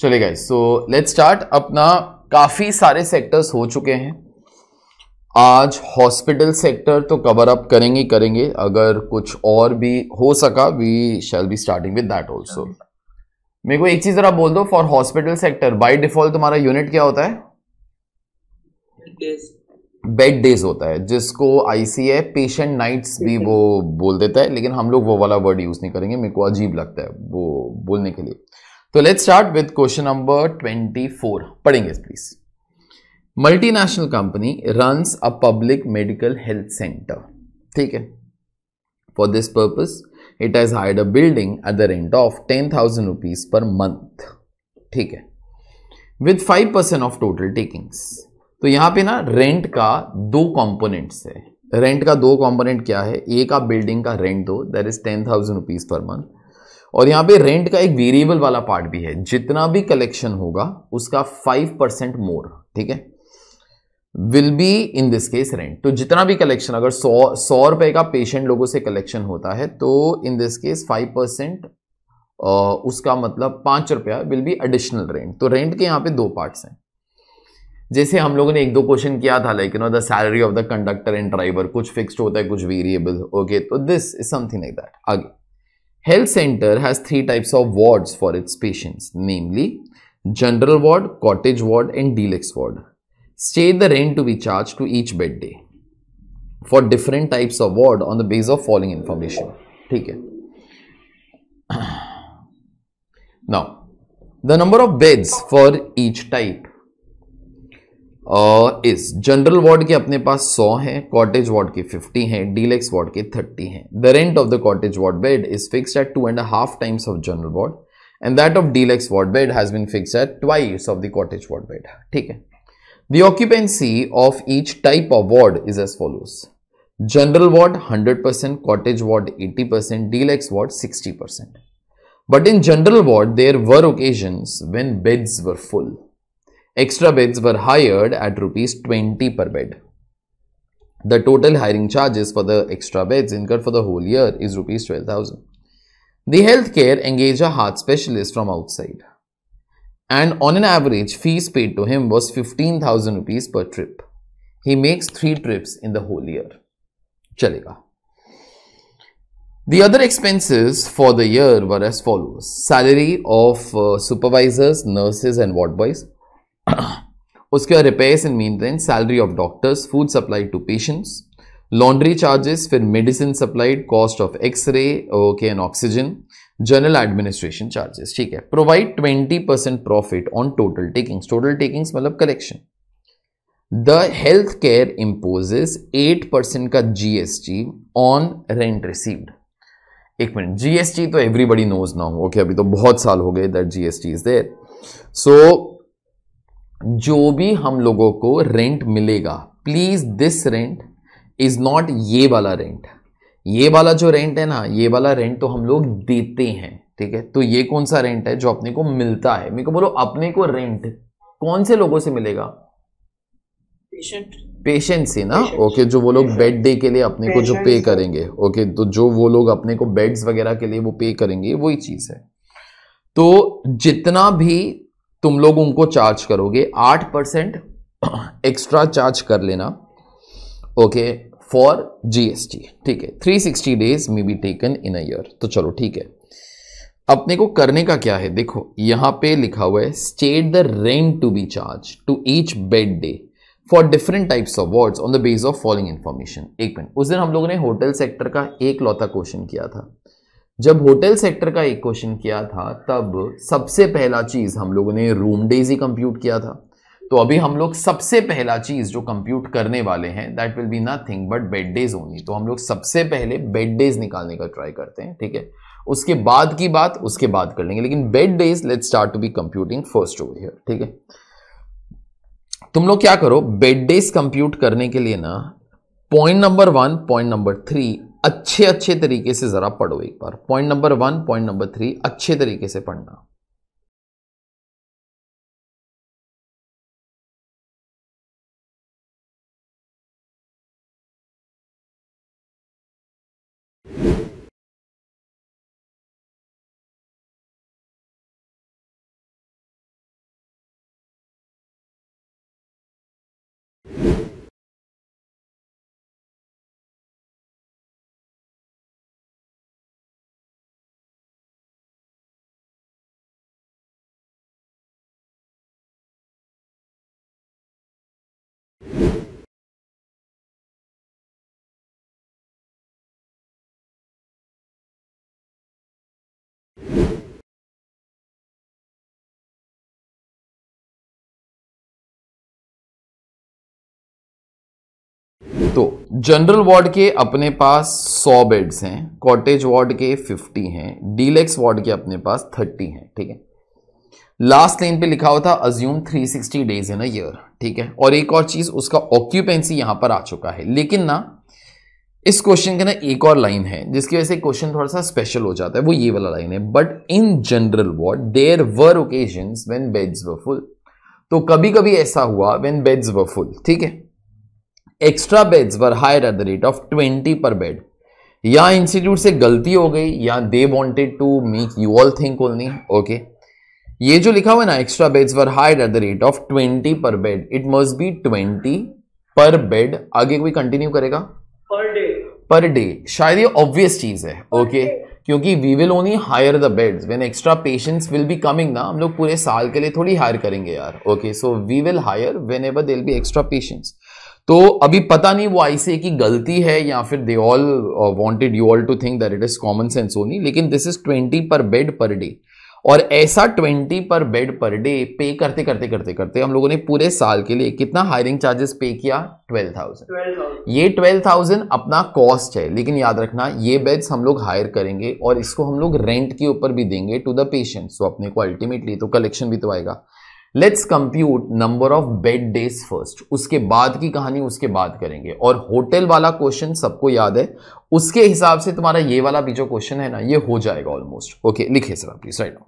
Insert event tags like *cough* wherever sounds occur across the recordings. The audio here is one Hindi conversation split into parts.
चले गए सो लेट्स स्टार्ट अपना काफ़ी सारे सेक्टर्स हो चुके हैं आज हॉस्पिटल सेक्टर तो कवर अप करेंगे करेंगे अगर कुछ और भी हो सका we shall be starting with that also मेरे को एक चीज़ ज़रा बोल दो for hospital sector by default तुम्हारा यूनिट क्या होता है बेड डेज होता है जिसको आईसीए पेशेंट नाइट्स भी वो बोल देता है लेकिन हम लोग वो वाला वर्ड यूज़ नहीं करेंगे मेरे को अजीब लगता है वो बोलने के लिए तो let's start with question number 24 पढ़ेंगे please multinational company runs a public medical health centre ठीक है for this purpose it has hired a building at the rent of ten thousand rupees per month ठीक है with five percent of total takings तो यहाँ पे ना रेंट का दो कॉम्पोनेंट्स है रेंट का दो कॉम्पोनेंट क्या है एक आप बिल्डिंग का रेंट दो that is ten thousand rupees per month और यहाँ पे रेंट का एक वेरिएबल वाला पार्ट भी है जितना भी कलेक्शन होगा उसका फाइव परसेंट मोर ठीक है will be in this case rent तो जितना भी कलेक्शन अगर सौ सौ रुपए का पेशेंट लोगों से कलेक्शन होता है तो in this case five percent उसका मतलब पांच रुपया विल बी एडिशनल रेंट तो रेंट के यहाँ पे दो पार्ट्स हैं जैसे हम लोगों ने एक दो क्वेश्चन किया था like you know the salary of the conductor and driver कुछ फिक्स्ड होता है कुछ वेरिएबल ओके तो this is something like that आगे Health center has three types of wards for its patients, namely general ward, cottage ward and deluxe ward. State the rent to be charged to each bed day for different types of ward on the basis of following information. Okay. *clears throat* now, the number of beds for each type इस जनरल वार्ड के अपने पास 100 हैं कॉटेज वार्ड के 50 हैं डीलेक्स वार्ड के 30 हैं the rent of the cottage ward bed is fix at two and half times of general ward and that of deluxe ward bed has been fix at twice of the cottage ward bed ठीक है the occupancy of each type of ward is as follows general ward 100% cottage ward 80% deluxe ward 60% but in general ward there were occasions when beds were full Extra beds were hired at rupees 20 per bed. The total hiring charges for the extra beds incurred for the whole year is rupees 12,000. The healthcare engaged a heart specialist from outside. And on an average, fees paid to him was 15,000 rupees per trip. He makes three trips in the whole year. Chalega. The other expenses for the year were as follows. Salary of uh, supervisors, nurses and ward boys. *coughs* उसके बाद repairs and maintenance salary of doctors food supply to patients laundry charges फिर medicine supplied cost of x-ray okay and oxygen general administration charges ठीक है provide twenty percent profit on total takings total takings मतलब collection the health care imposes eight percent का जीएसटी ऑन रेंट रिसीव्ड एक मिनट जीएसटी तो एवरीबडी नोज नाउ ओके अभी तो बहुत साल हो गए that GST is there so जो भी हम लोगों को रेंट मिलेगा please this rent is not ये वाला रेंट ये वाला जो रेंट है ना ये वाला रेंट तो हम लोग देते हैं ठीक है तो ये कौन सा रेंट है जो अपने को मिलता है मेरे को बोलो अपने को रेंट कौन से लोगों से मिलेगा पेशेंट पेशेंट से ना ओके okay, जो वो लोग बेड डे के लिए अपने को जो पे करेंगे ओके okay, तो जो वो लोग अपने को बेड्स वगैरह के लिए वो पे करेंगे वही चीज़ है तो जितना भी तुम लोग उनको चार्ज करोगे आठ परसेंट एक्स्ट्रा चार्ज कर लेना ओके फॉर जीएसटी ठीक है three sixty days may be taken in a year तो चलो ठीक है अपने को करने का क्या है देखो यहां पे लिखा हुआ है state the rent to be charge to each bed day for different types of words on the base of following information एक मिनट उस दिन हम लोगों ने होटल सेक्टर का एक लौता क्वेश्चन किया था जब होटल सेक्टर का एक क्वेश्चन किया था तब सबसे पहला चीज हम लोगों ने रूम डेज ही कंप्यूट किया था तो अभी हम लोग सबसे पहला चीज जो कंप्यूट करने वाले हैं that will be nothing but bed days only तो हम लोग सबसे पहले बेड डेज निकालने का ट्राई करते हैं ठीक है उसके बाद की बात उसके बाद कर लेंगे लेकिन bed days let start to be computing first over here ठीक है तुम लोग क्या करो बेड डेज कंप्यूट करने के लिए ना point number one point number three अच्छे अच्छे तरीके से ज़रा पढ़ो एक बार point number one point number three अच्छे तरीके से पढ़ना तो जनरल वार्ड के अपने पास 100 बेड्स हैं कॉटेज वार्ड के 50 हैं डीलेक्स वार्ड के अपने पास 30 हैं ठीक है लास्ट लाइन पे लिखा हुआ था अज्यूम 360 डेज इन अयर ठीक है और एक और चीज उसका ऑक्यूपेंसी यहां पर आ चुका है लेकिन ना इस क्वेश्चन के ना एक और लाइन है जिसकी वजह से क्वेश्चन थोड़ा सा स्पेशल हो जाता है वो ये वाला लाइन है but in general ward there were occasion when beds were full तो कभी कभी ऐसा हुआ वेन बेड्स वर फुल ठीक है extra beds were hired at the rate of twenty per bed या इंस्टीट्यूट से गलती हो गई या they wanted to make you all think only okay ये जो लिखा हुआ है ना extra beds were hired at the rate of twenty per bed it must be twenty per bed आगे कोई कंटिन्यू करेगा पर डे पर डे शायद ये ऑब्वियस चीज है ओके okay? क्योंकि we will only hire the beds when extra patients will be coming ना हम लोग पूरे साल के लिए थोड़ी हायर करेंगे यार okay so we will hire whenever will be extra patients तो अभी पता नहीं वो आईसीए की गलती है या फिर they all wanted you all to think that it is common sense only लेकिन this is twenty per bed per day और ऐसा twenty per bed per day पे करते करते करते करते हम लोगों ने पूरे साल के लिए कितना हायरिंग चार्जेस पे किया ट्वेल्व थाउजेंड ये ट्वेल्व थाउजेंड अपना कॉस्ट है लेकिन याद रखना ये बेड्स हम लोग हायर करेंगे और इसको हम लोग रेंट के ऊपर भी देंगे टू द पेशेंट सो अपने को अल्टीमेटली तो कलेक्शन भी तो आएगा let's compute number of bed days first उसके बाद की कहानी उसके बाद करेंगे और होटल वाला क्वेश्चन सबको याद है उसके हिसाब से तुम्हारा ये वाला भी जो क्वेश्चन है ना ये हो जाएगा ऑलमोस्ट ओके okay, लिखिए sir please write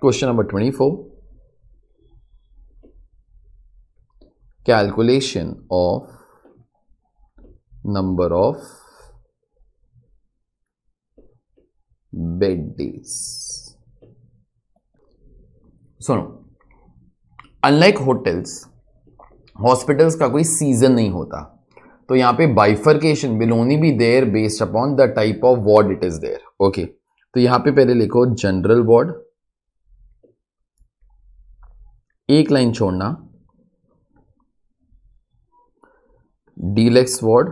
question number twenty four calculation of number of bed days सुनो अनलाइक होटल्स हॉस्पिटल्स का कोई सीजन नहीं होता तो यहां पे bifurcation will only be there based upon the type of ward it is there okay तो यहां पे पहले लिखो जनरल वार्ड एक लाइन छोड़ना डीलेक्स वार्ड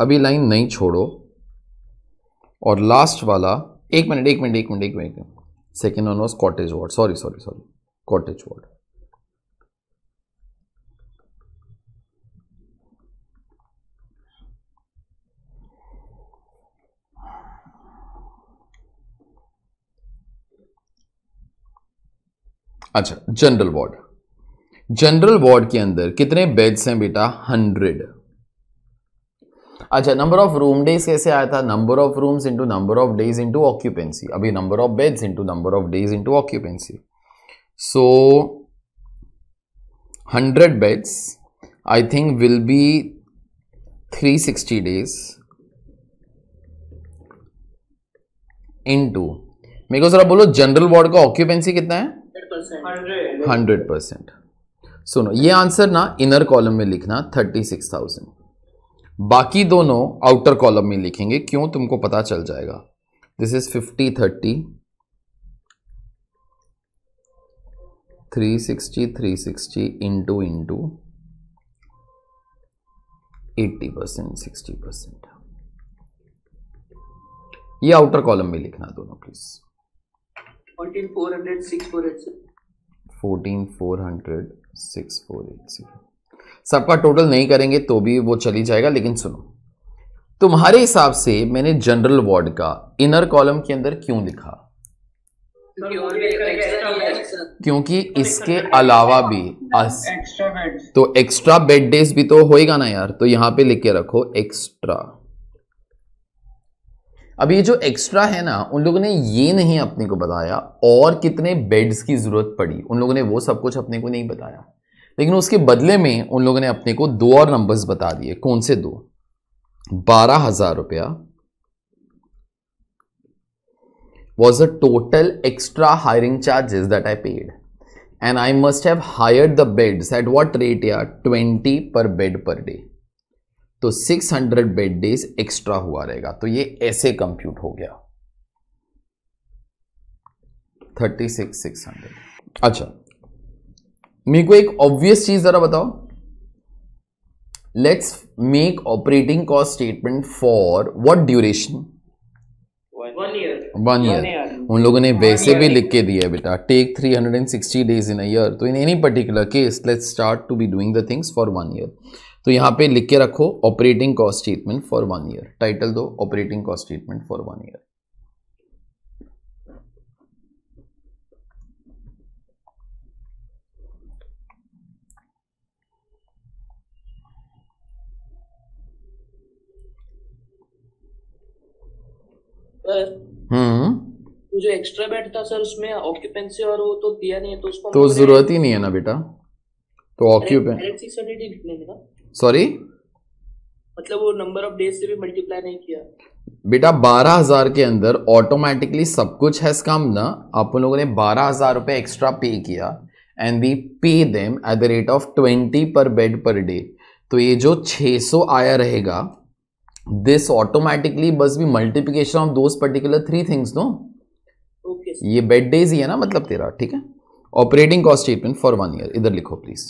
अभी लाइन नहीं छोड़ो और लास्ट वाला एक मिनट एक मिनट एक मिनट एक minute second one was cottage ward sorry sorry sorry cottage ward अच्छा जनरल वार्ड जनरल वार्ड के अंदर कितने बेड्स हैं बेटा हंड्रेड अच्छा नंबर ऑफ रूम डेज कैसे आया था number of rooms into number of days into occupancy अभी number of beds into number of days into occupancy so hundred beds I think will be three sixty days to मेरे को जरा बोलो जनरल वार्ड का ऑक्यूपेंसी कितना है हंड्रेड परसेंट सुनो ये आंसर ना इनर कॉलम में लिखना थर्टी सिक्स थाउजेंड बाकी दोनों आउटर कॉलम में लिखेंगे क्यों तुमको पता चल जाएगा this is fifty thirty three sixty three sixty into into eighty percent sixty percent ये आउटर कॉलम में लिखना दोनों please fourteen four hundred six four eight six fourteen four hundred six four eight six सबका टोटल नहीं करेंगे तो भी वो चली जाएगा लेकिन सुनो तुम्हारे हिसाब से मैंने जनरल वार्ड का इनर कॉलम के अंदर क्यों लिखा क्योंकि इसके अलावा भी अस, तो एक्स्ट्रा बेड डेज भी तो होएगा ना यार तो यहां पे लिख के रखो एक्स्ट्रा अब ये जो एक्स्ट्रा है ना उन लोगों ने ये नहीं अपने को बताया और कितने बेड्स की जरूरत पड़ी उन लोगों ने वो सब कुछ अपने को नहीं बताया लेकिन उसके बदले में उन लोगों ने अपने को दो और नंबर्स बता दिए कौन से दो बारह हजार रुपया was a total extra hiring charges that I paid and I must have hired the beds at what rate या twenty per bed per day तो 600 बेड डेज एक्स्ट्रा हुआ रहेगा तो ये ऐसे कंप्यूट हो गया हंड्रेड अच्छा मेरे को एक ऑब्वियस चीज जरा बताओ let's make operating cost statement for what duration one year उन लोगों ने वैसे भी लिख के दिया है बेटा take 360 days in a year year तो in any particular case let's start to be doing the things for one year तो यहाँ पे लिख के रखो operating cost statement for one year title दो operating cost statement for one year hmm. जो एक्स्ट्रा बेड था सर उसमें ऑक्यूपेंसी और वो तो दिया नहीं है तो उसको तो जरूरत ही नहीं है ना बेटा तो ऑक्यूपेंसी सॉरी मतलब वो नंबर ऑफ डेज से भी मल्टीप्लाई नहीं किया बेटा बारह हजार के अंदर ऑटोमेटिकली सब कुछ हैज कम ना आप लोगों ने बारह हजार रुपये एक्स्ट्रा पे किया and we pay them at the rate of twenty per bed per day तो ये जो सौ आया रहेगा दिस ऑटोमेटिकली बस भी multiplication of those particular three things no ये बेड डेज ही है ना मतलब तेरा ठीक है operating cost statement for one year इधर लिखो प्लीज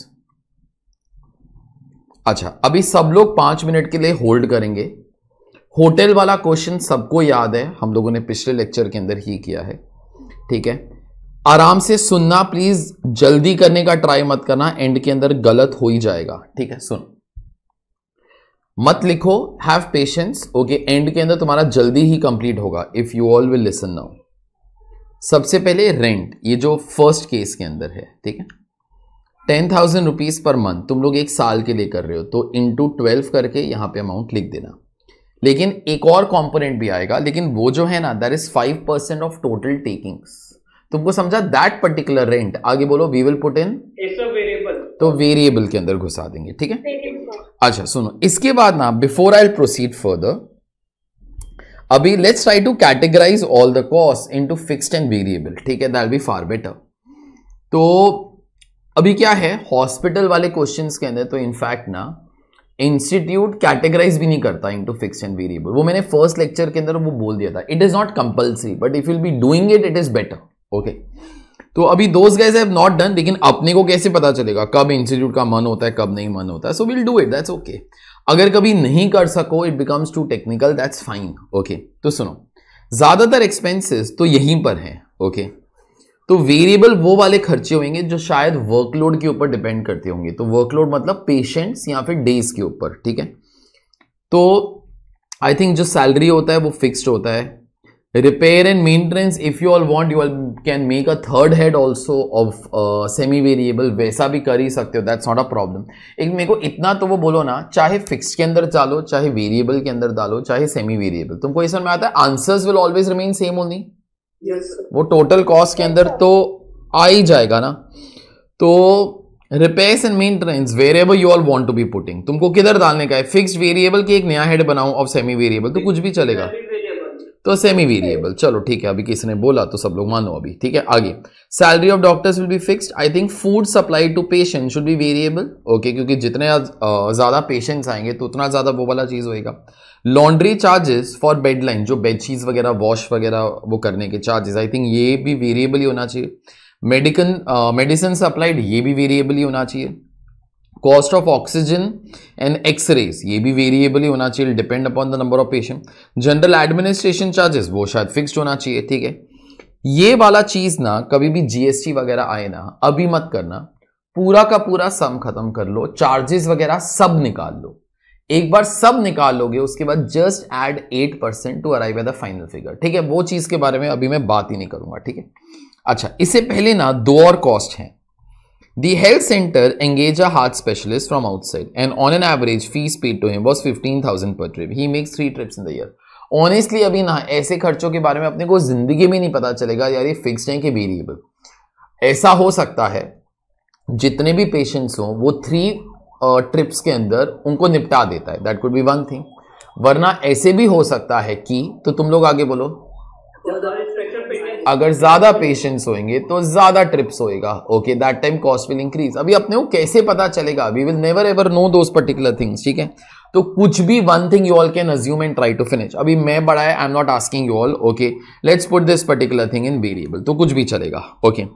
अच्छा अभी सब लोग पांच मिनट के लिए होल्ड करेंगे होटल वाला क्वेश्चन सबको याद है हम लोगों ने पिछले लेक्चर के अंदर ही किया है ठीक है आराम से सुनना प्लीज जल्दी करने का ट्राई मत करना एंड के अंदर गलत हो ही जाएगा ठीक है सुन मत लिखो हैव पेशेंस ओके एंड के अंदर तुम्हारा जल्दी ही कंप्लीट होगा if you all will listen now सबसे पहले रेंट ये जो फर्स्ट केस के अंदर है ठीक है ten thousand rupees per month तुम लोग एक साल के लिए कर रहे हो तो इन टू ट्वेल्व करके यहां पे अमाउंट लिख देना लेकिन एक और कंपोनेंट भी आएगा लेकिन वो जो है ना that is five percent of total takings तुमको समझा दैट पर्टिकुलर रेंट आगे बोलो वी विल पुट इन तो वेरिएबल के अंदर घुसा देंगे ठीक है अच्छा सुनो इसके बाद ना बिफोर आई प्रोसीड फर्दर अभी let's try to categorize all the cost into fixed and variable ठीक है दैट बी फार बेटर तो अभी क्या है हॉस्पिटल वाले क्वेश्चंस के अंदर तो इनफैक्ट ना इंस्टीट्यूट कैटेगराइज भी नहीं करता इनटू फिक्स एंड वेरिएबल वो मैंने फर्स्ट लेक्चर के अंदर वो बोल दिया था it is not compulsory but if you'll be doing it it is better okay okay. तो अभी दोस्त गाइज हैव नॉट डन लेकिन अपने को कैसे पता चलेगा कब इंस्टीट्यूट का मन होता है कब नहीं मन होता है so will do it that's okay अगर कभी नहीं कर सको it becomes too technical that's fine okay तो सुनो ज़्यादातर एक्सपेंसेस तो यहीं पर हैं ओके okay? तो वेरिएबल वो वाले खर्चे होंगे जो शायद वर्कलोड के ऊपर डिपेंड करते होंगे तो वर्कलोड मतलब पेशेंट्स या फिर डेज के ऊपर ठीक है तो आई थिंक जो सैलरी होता है वो फिक्स्ड होता है repair and maintenance if you all want यू all can make a third head also of uh, semi वैसा भी कर ही सकते हो दैट्स नॉट अ प्रॉब्लम एक मेरे को इतना तो वो बोलो ना चाहे फिक्स के अंदर डालो चाहे वेरिएबल के अंदर डालो चाहे सेमी वेरिएबल तुमको ये आता है answer will always remain same only वो टोटल कॉस्ट के अंदर तो आ ही जाएगा ना तो repair and maintenance variable you all want to be putting तुमको किधर डालने का है फिक्स वेरिएबल की एक नया हेड बनाओ और सेमी वेरिएबल तो कुछ भी चलेगा तो सेमी वेरिएबल चलो ठीक है अभी किसी ने बोला तो सब लोग मानो अभी ठीक है आगे salary of doctors will be fixed I think food supply to patient should be variable okay क्योंकि जितने ज़्यादा पेशेंट्स आएंगे तो उतना ज़्यादा वो वाला चीज़ होएगा laundry charges for bed linen जो बेड चीज़ वगैरह वॉश वगैरह वो करने के चार्जेस आई थिंक ये भी वेरिएबल ही होना चाहिए मेडिकन मेडिसिन सप्लाइड ये भी वेरिएबल ही होना चाहिए cost of oxygen and x-rays ये भी वेरिएबल ही होना चाहिए depend upon the number of patient general administration charges वो शायद फिक्स्ड होना चाहिए ठीक है ये वाला चीज ना कभी भी जीएसटी वगैरह आए ना अभी मत करना पूरा का पूरा सम खत्म कर लो चार्जेस वगैरह सब निकाल लो एक बार सब निकाल लोगे उसके बाद just add eight percent to arrive at the final figure ठीक है वो चीज के बारे में अभी मैं बात ही नहीं करूंगा ठीक है अच्छा इससे पहले ना दो और कॉस्ट हैं The health center engaged a heart specialist from outside and on an average fees paid to him was fifteen thousand per trip. He makes three trips in the year. Honestly, अभी ना ऐसे खर्चों के बारे में अपने को जिंदगी में नहीं पता चलेगा यार ये fixed हैं कि variable. ऐसा हो सकता है जितने भी patients हों वो three ट्रिप्स uh, के अंदर उनको निपटा देता है That could be one thing. वरना ऐसे भी हो सकता है कि तो तुम लोग आगे बोलो ज़्यादा अगर ज्यादा पेशेंट्स होंगे तो ज्यादा ट्रिप्स होएगा okay that time cost will increase अभी अपने को कैसे पता चलेगा we will never ever know those particular things ठीक है तो कुछ भी one thing you all can assume and try to finish अभी मैं बड़ा है I am not asking you all okay let's put this particular thing in variable तो कुछ भी चलेगा ओके okay.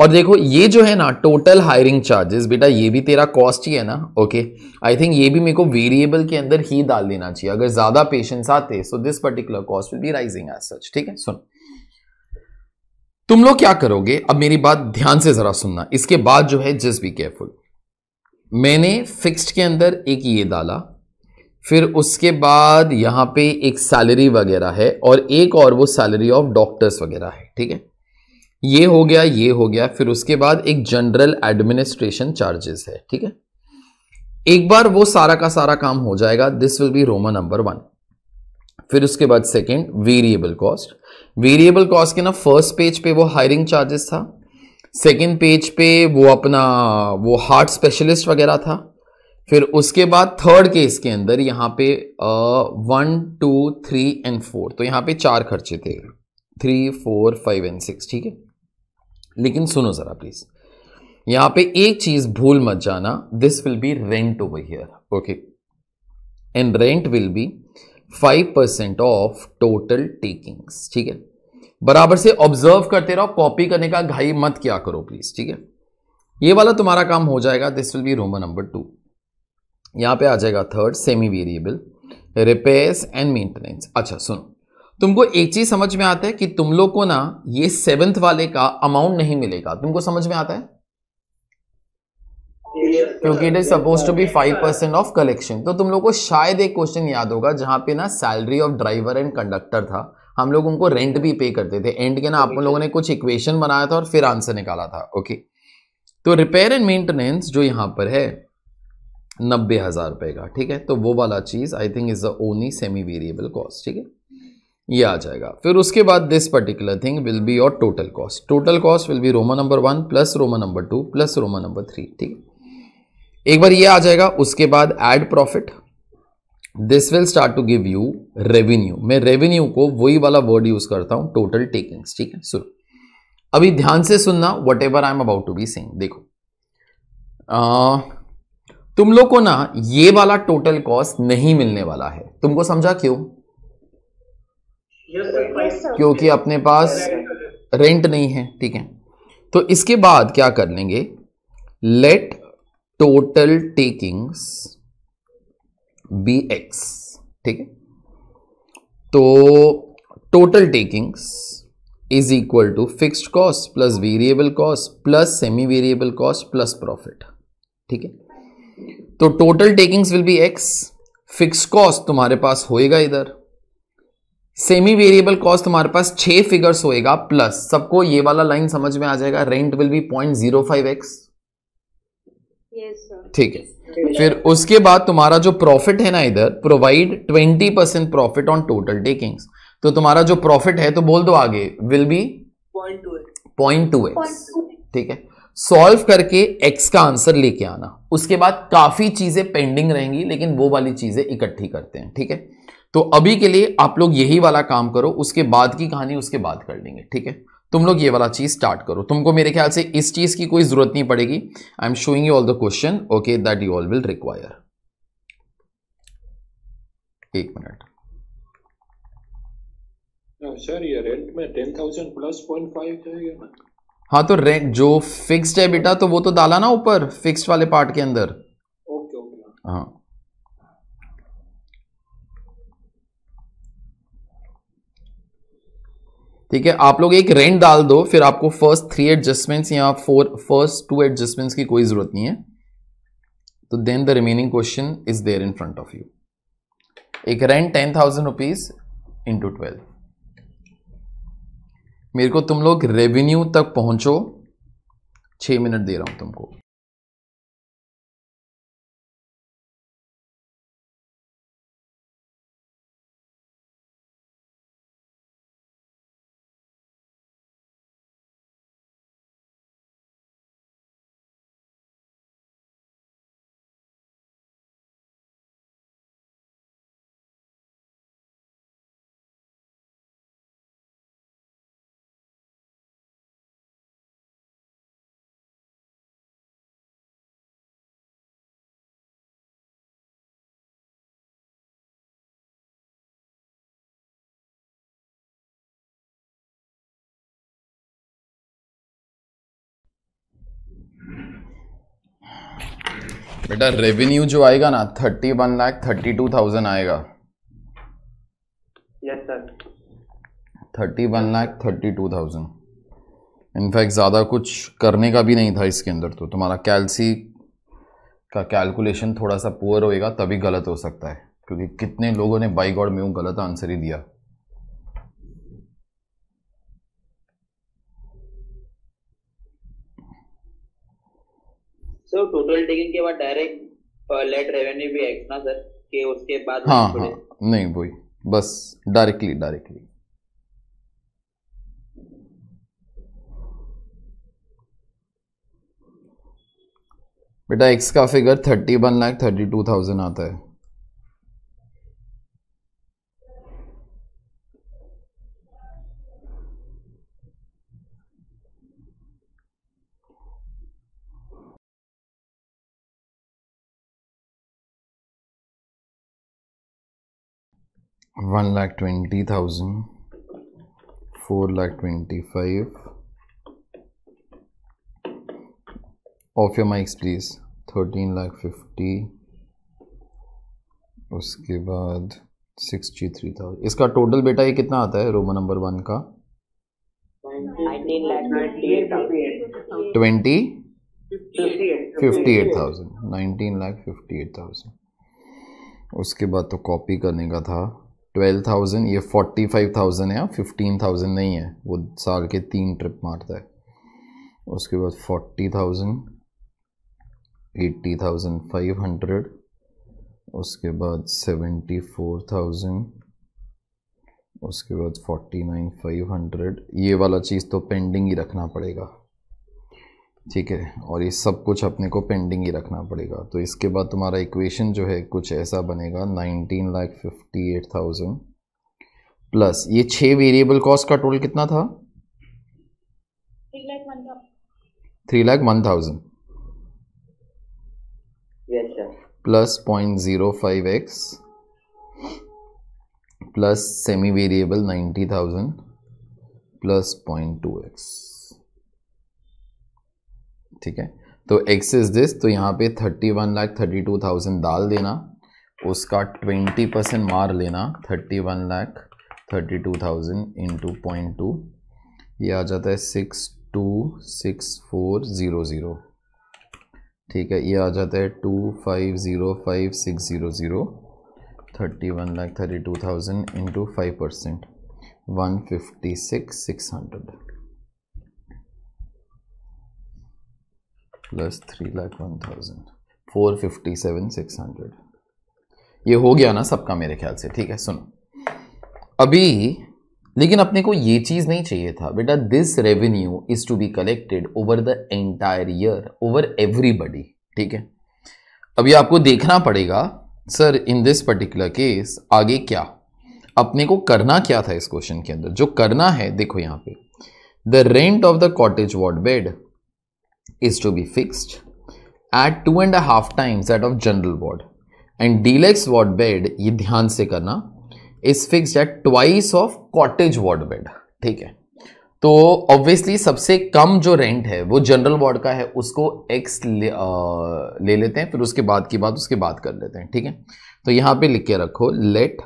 और देखो ये जो है ना टोटल हायरिंग चार्जेस बेटा ये भी तेरा कॉस्ट ही है ना ओके आई थिंक ये भी मेरे को वेरिएबल के अंदर ही डाल देना चाहिए अगर ज़्यादा पेशेंट्स आते so this particular cost will be rising as such ठीक है सुन तुम लोग क्या करोगे अब मेरी बात ध्यान से जरा सुनना इसके बाद जो है जस्ट बी केयरफुल मैंने फिक्स्ड के अंदर एक ये डाला फिर उसके बाद यहां पे एक सैलरी वगैरह है और एक और वो सैलरी ऑफ डॉक्टर्स वगैरह है ठीक है ये हो गया ये हो गया फिर उसके बाद एक जनरल एडमिनिस्ट्रेशन चार्जेस है ठीक है एक बार वो सारा का सारा काम हो जाएगा this will be Roma number one फिर उसके बाद second variable cost variable cost के ना फर्स्ट पेज पे वो हायरिंग चार्जेस था सेकंड पेज पे वो अपना वो हार्ट स्पेशलिस्ट वगैरह था फिर उसके बाद थर्ड केस के अंदर यहाँ पे one two three and four तो यहाँ पे चार खर्चे थे three four five and six ठीक है लेकिन सुनो ज़रा प्लीज़ यहाँ पे एक चीज़ भूल मत जाना this will be rent over here okay and rent will be five percent of total takings ठीक है बराबर से ऑब्जर्व करते रहो कॉपी करने का घाई मत क्या करो प्लीज ठीक है ये वाला तुम्हारा काम हो जाएगा this will be roman number two यहां पे आ जाएगा third semi variable repairs and maintenance अच्छा सुनो तुमको एक चीज समझ में आता है कि तुम लोग को ना ये सेवेंथ वाले का अमाउंट नहीं मिलेगा तुमको समझ में आता है क्योंकि it is suppose to be five percent of collection तो तुम लोग को शायद एक क्वेश्चन याद होगा जहां पे ना salary of driver and conductor था हम लोग उनको रेंट भी पे करते थे एंड के ना आप लोगों ने कुछ इक्वेशन बनाया था और फिर आंसर निकाला था ओके तो रिपेयर एंड मेंटेनेंस जो यहाँ पर है नब्बे हज़ार रुपए का ठीक है तो वो वाला चीज़ I think is the only semi variable cost ठीक है ये आ जाएगा फिर उसके बाद this particular thing will be your total cost total cost will be Roma number one plus Roman number two plus Roman number three ठीक एक बार ये आ जाएगा उसके बाद add profit this will start to give you revenue मैं रेवेन्यू को वही वाला वर्ड यूज करता हूं टोटल टेकिंग्स ठीक है सुनो अभी ध्यान से सुनना whatever I am about to be saying देखो आ, तुम लोग को ना ये वाला टोटल कॉस्ट नहीं मिलने वाला है तुमको समझा क्यों क्योंकि अपने पास रेंट नहीं है ठीक है तो इसके बाद क्या कर लेंगे let total takings be x ठीक है तो total takings is equal to fixed cost plus variable cost plus semi variable cost plus profit ठीक है तो total takings will be x fix cost तुम्हारे पास होएगा इधर सेमी वेरिएबल कॉस्ट तुम्हारे पास छह फिगर्स होएगा प्लस सबको ये वाला लाइन समझ में आ जाएगा rent will be point zero five x ठीक है फिर उसके बाद तुम्हारा जो प्रॉफिट है ना इधर provide 20 percent profit on total takings तो तुम्हारा जो प्रॉफिट है तो बोल दो आगे will be point two x ठीक है सॉल्व करके एक्स का आंसर लेके आना उसके बाद काफी चीजें पेंडिंग रहेंगी लेकिन वो वाली चीजें इकट्ठी करते हैं ठीक है तो अभी के लिए आप लोग यही वाला काम करो उसके बाद की कहानी उसके बाद कर लेंगे ठीक है तुम लोग ये वाला चीज़ स्टार्ट करो तुमको मेरे ख्याल से इस चीज़ की कोई ज़रूरत नहीं पड़ेगी I am showing you all the question okay that you all will require एक मिनट सर ये रेंट में ten thousand plus point five हाँ तो रेंट जो फिक्स्ड है बेटा तो वो तो डाला ना ऊपर फिक्स्ड वाले पार्ट के अंदर ओके ओके हाँ, हाँ। ठीक है आप लोग एक रेंट डाल दो फिर आपको फर्स्ट थ्री एडजस्टमेंट्स या फोर फर्स्ट टू एडजस्टमेंट्स की कोई जरूरत नहीं है तो then the remaining question is there in front of you एक rent ten thousand rupees into twelve मेरे को तुम लोग रेवेन्यू तक पहुंचो छह मिनट दे रहा हूं तुमको बेटा रेवेन्यू जो आएगा ना thirty one lakh thirty two thousand आएगा yes sir thirty one lakh thirty two thousand in fact ज़्यादा कुछ करने का भी नहीं था इसके अंदर तो तुम्हारा कैलसी का कैलकुलेशन थोड़ा सा पुअर होएगा तभी गलत हो सकता है क्योंकि कितने लोगों ने बाई गॉड में गलत आंसर ही दिया सर टोटल टेकिंग के बाद डायरेक्ट लेट रेवेन्यू भी एक्स ना सर के उसके बाद हाँ हाँ नहीं वही बस डायरेक्टली डायरेक्टली बेटा एक्स का figure thirty one lakh thirty two thousand आता है one lakh twenty thousand four lakh twenty five of your mikes please thirteen lakh fifty उसके बाद सिक्सटी थ्री थाउजेंड इसका टोटल बेटा ये कितना आता है रोमन नंबर वन का twenty fifty eight thousand nineteen lakh fifty eight thousand उसके बाद तो कॉपी करने का था ट्वेल्व थाउजेंड ये फोर्टी फाइव थाउजेंड है हाँ, फिफ्टीन थाउजेंड नहीं है वो साल के तीन ट्रिप मारता है उसके बाद forty thousand eighty thousand five hundred उसके बाद सेवेंटी फोर थाउजेंड उसके बाद फोर्टी नाइन फाइव हंड्रेड ये वाला चीज़ तो पेंडिंग ही रखना पड़ेगा ठीक है और ये सब कुछ अपने को पेंडिंग ही रखना पड़ेगा तो इसके बाद तुम्हारा इक्वेशन जो है कुछ ऐसा बनेगा nineteen lakh fifty eight thousand plus ये छः वेरिएबल कॉस्ट का टोटल कितना था three lakh one thousand plus point zero five x plus semi variable ninety thousand plus point two x ठीक है तो एक्स इज दिस तो यहाँ पे thirty one lakh thirty two thousand डाल देना उसका ट्वेंटी परसेंट मार लेना thirty one lakh thirty two thousand into point two ये आ जाता है six two six four zero zero ठीक है ये आ जाता है two five zero five six zero zero thirty one lakh thirty two thousand into five percent one fifty six six hundred plus three lakh one thousand four fifty seven six hundred ये हो गया ना सबका मेरे ख्याल से ठीक है सुनो अभी लेकिन अपने को ये चीज़ नहीं चाहिए था बेटा this revenue is to be collected over the entire year over everybody ठीक है अभी आपको देखना पड़ेगा sir in this particular case आगे क्या अपने को करना क्या था इस क्वेश्चन के अंदर जो करना है देखो यहाँ पे the rent of the cottage ward bed is to be fixed at two and a half times that of general ward and deluxe ward bed ये ध्यान से करना is fixed at twice of cottage ward bed ठीक है तो ऑब्वियसली सबसे कम जो रेंट है वो जनरल वार्ड का है उसको एक्स ले, आ, ले लेते हैं फिर उसके बाद की बात उसके बाद कर लेते हैं ठीक है तो यहां पे लिख के रखो लेट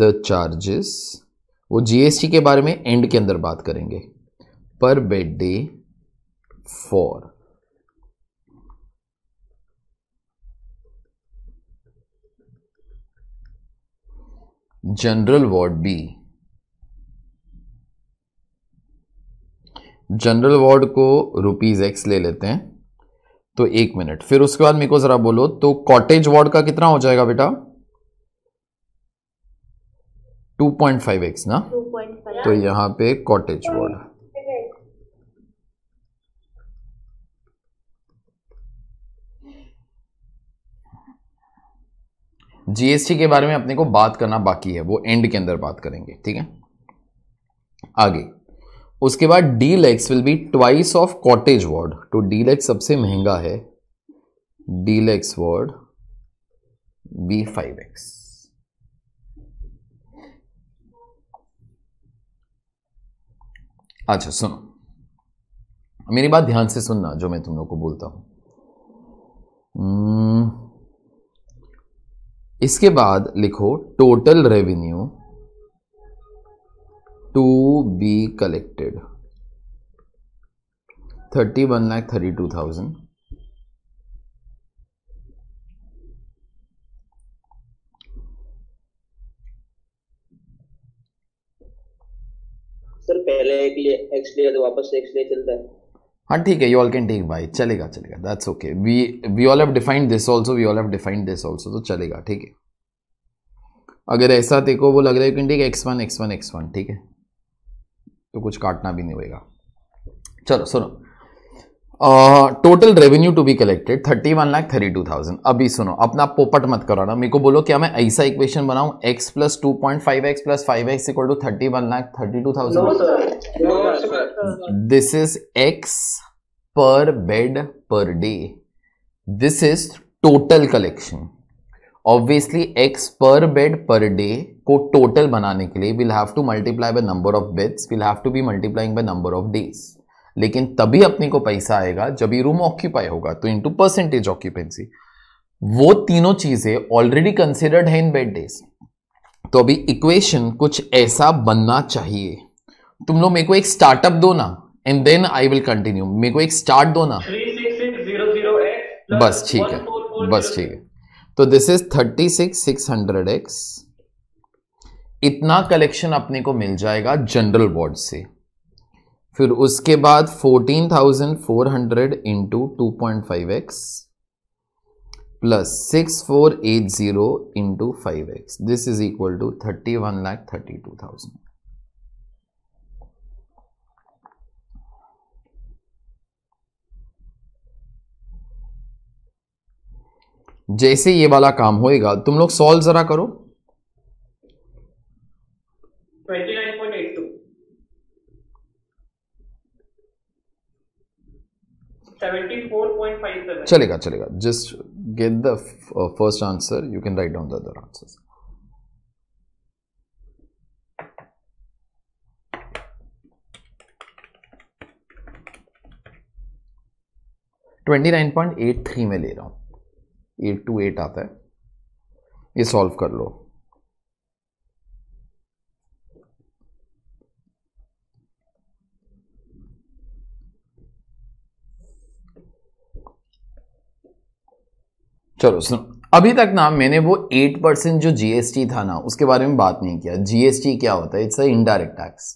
द चार्जेस वो जीएसटी के बारे में एंड के अंदर बात करेंगे per bed day for general ward be general ward को रुपीज एक्स ले लेते हैं तो एक मिनट फिर उसके बाद मेरे को जरा बोलो तो कॉटेज वार्ड का कितना हो जाएगा बेटा 2.5x ना तो यहां पे कॉटेज वार्ड जीएसटी के बारे में अपने को बात करना बाकी है वो एंड के अंदर बात करेंगे ठीक है आगे उसके बाद deluxe will be twice of cottage ward तो डी लेक्स e सबसे महंगा है deluxe ward be five x अच्छा सुनो मेरी बात ध्यान से सुनना जो मैं तुम लोग को बोलता हूं hmm, इसके बाद लिखो total revenue to be collected thirty one lakh thirty two thousand sir पहले एक लिए एक्स लिया तो वापस से एक्स लिए चलता है हाँ ठीक है you all can take by चलेगा चलेगा that's okay we we all have defined this also we all have defined this also तो चलेगा ठीक है अगर ऐसा देखो वो लग रहा है you can take x one x one x one ठीक है तो कुछ काटना भी नहीं होगा चलो सुनो total revenue to be collected thirty one lakh thirty two thousand अभी सुनो अपना पोपट मत करो ना मेरे को बोलो क्या मैं ऐसा इक्वेशन बनाऊं x plus two point five x plus five x equal to thirty one lakh thirty two thousand this is x per bed per day this is total collection obviously x per bed per day को टोटल बनाने के लिए will have to multiply by number of beds will have to be multiplying by number of days लेकिन तभी अपने को पैसा आएगा जब ये रूम ऑक्यूपाई होगा तो इनटू परसेंटेज ऑक्यूपेंसी वो तीनों चीजें ऑलरेडी कंसिडर्ड है इन बेड डेज तो अभी इक्वेशन कुछ ऐसा बनना चाहिए तुम लोग मेरे को एक स्टार्टअप दो ना and then I will continue मेरे को एक स्टार्ट दो ना बस ठीक है बस ठीक है तो this is thirty six six hundred x इतना कलेक्शन अपने को मिल जाएगा जनरल वार्ड से फिर उसके बाद fourteen thousand four hundred into two point five x plus six four eight zero into five x this is equal to thirty one lakh thirty two thousand जैसे ये वाला काम होएगा तुम लोग सॉल्व जरा करो चलेगा चलेगा just get the first answer you can write down the other answer twenty nine point eight three में ले रहा हूं एट टू एट आता है ये सॉल्व कर लो चलो सुन अभी तक ना मैंने वो एट परसेंट जो जीएसटी था ना उसके बारे में बात नहीं किया जीएसटी क्या होता है इट्स अ इनडायरेक्ट टैक्स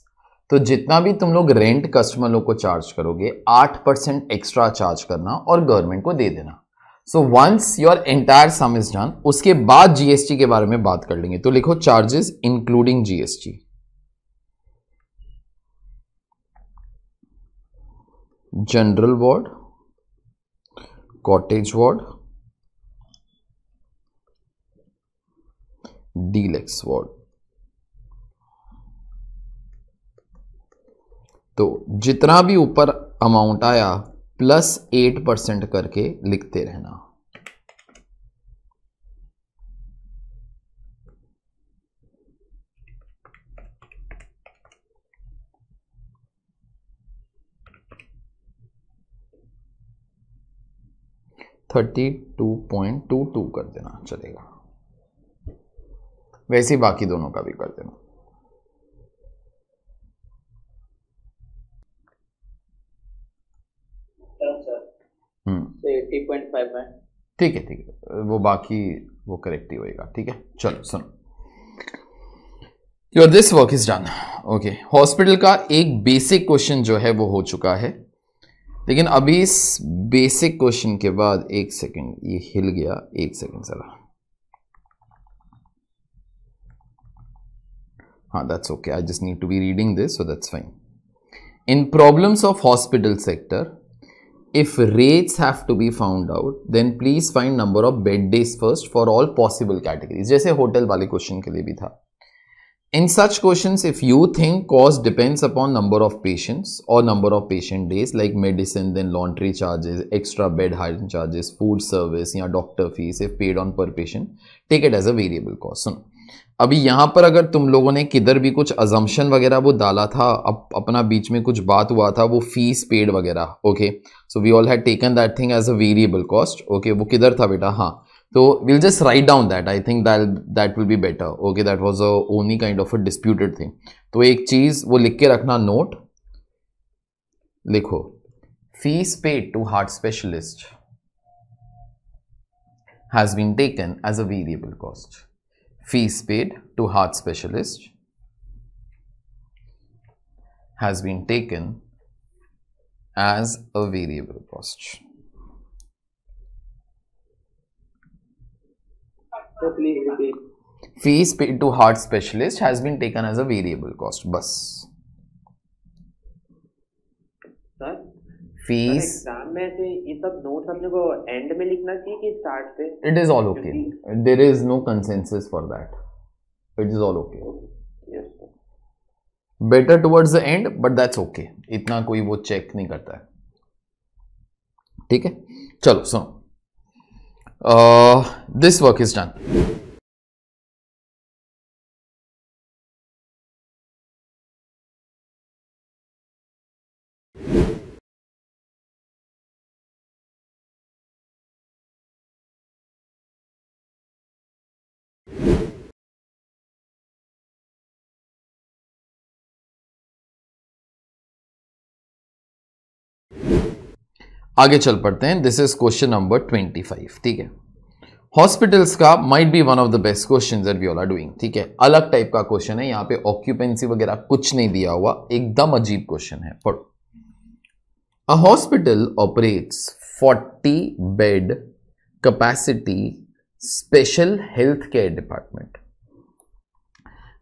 तो जितना भी तुम लोग रेंट कस्टमर लोग को चार्ज करोगे आठ परसेंट एक्स्ट्रा चार्ज करना और गवर्नमेंट को दे देना so once your entire sum is done उसके बाद जीएसटी के बारे में बात कर लेंगे तो लिखो charges including GST general ward cottage ward deluxe ward तो जितना भी ऊपर अमाउंट आया प्लस एट परसेंट करके लिखते रहना thirty two point two two कर देना चलेगा वैसे ही बाकी दोनों का भी कर देना हम्म। तो पॉइंट फाइव ठीक है ठीक है वो बाकी वो करेक्ट ही होएगा ठीक है चलो सुनो your this work is done okay hospital का एक बेसिक क्वेश्चन जो है वो हो चुका है लेकिन अभी इस बेसिक क्वेश्चन के बाद एक सेकंड ये हिल गया एक सेकंड जरा हाँ that's okay I just need to be reading this so that's fine in problems of hospital sector if rates have to be found out then please find number of bed days first for all possible categories जैसे होटल वाले क्वेश्चन के लिए भी था In such questions, if you think cost depends upon number of patients or number of patient days like medicine, then laundry charges, extra bed hiring charges, food service, या doctor fees if paid on per patient, take it as a variable cost. So, अभी यहाँ पर अगर तुम लोगों ने किधर भी कुछ अजम्पन वगैरह वो डाला था अब अपना बीच में कुछ बात हुआ था वो फीस पेड वगैरह okay so we all had taken that thing as a variable cost okay वो किधर था बेटा हाँ तो will just write down that I think that that will be better okay that was a only kind of a disputed thing तो एक चीज़ वो लिख के रखना नोट लिखो fees paid to heart specialist has been taken as a variable cost fees paid to heart specialist has been taken as a variable cost. Fees paid to heart specialist has been taken as a variable cost. Bus. Fees it is all okay there is no consensus for that it is all okay better towards the end but that's okay इतना कोई वो चेक नहीं करता है ठीक है चलो सुनो दिस वर्क इज डन आगे चल पड़ते हैं this is question number twenty five ठीक है हॉस्पिटल्स का might be one of the best question that we all are doing ठीक है अलग टाइप का क्वेश्चन है यहाँ पे ऑक्यूपेंसी वगैरह कुछ नहीं दिया हुआ एकदम अजीब क्वेश्चन है पढ़ो a hospital operates 40 bed capacity special healthcare department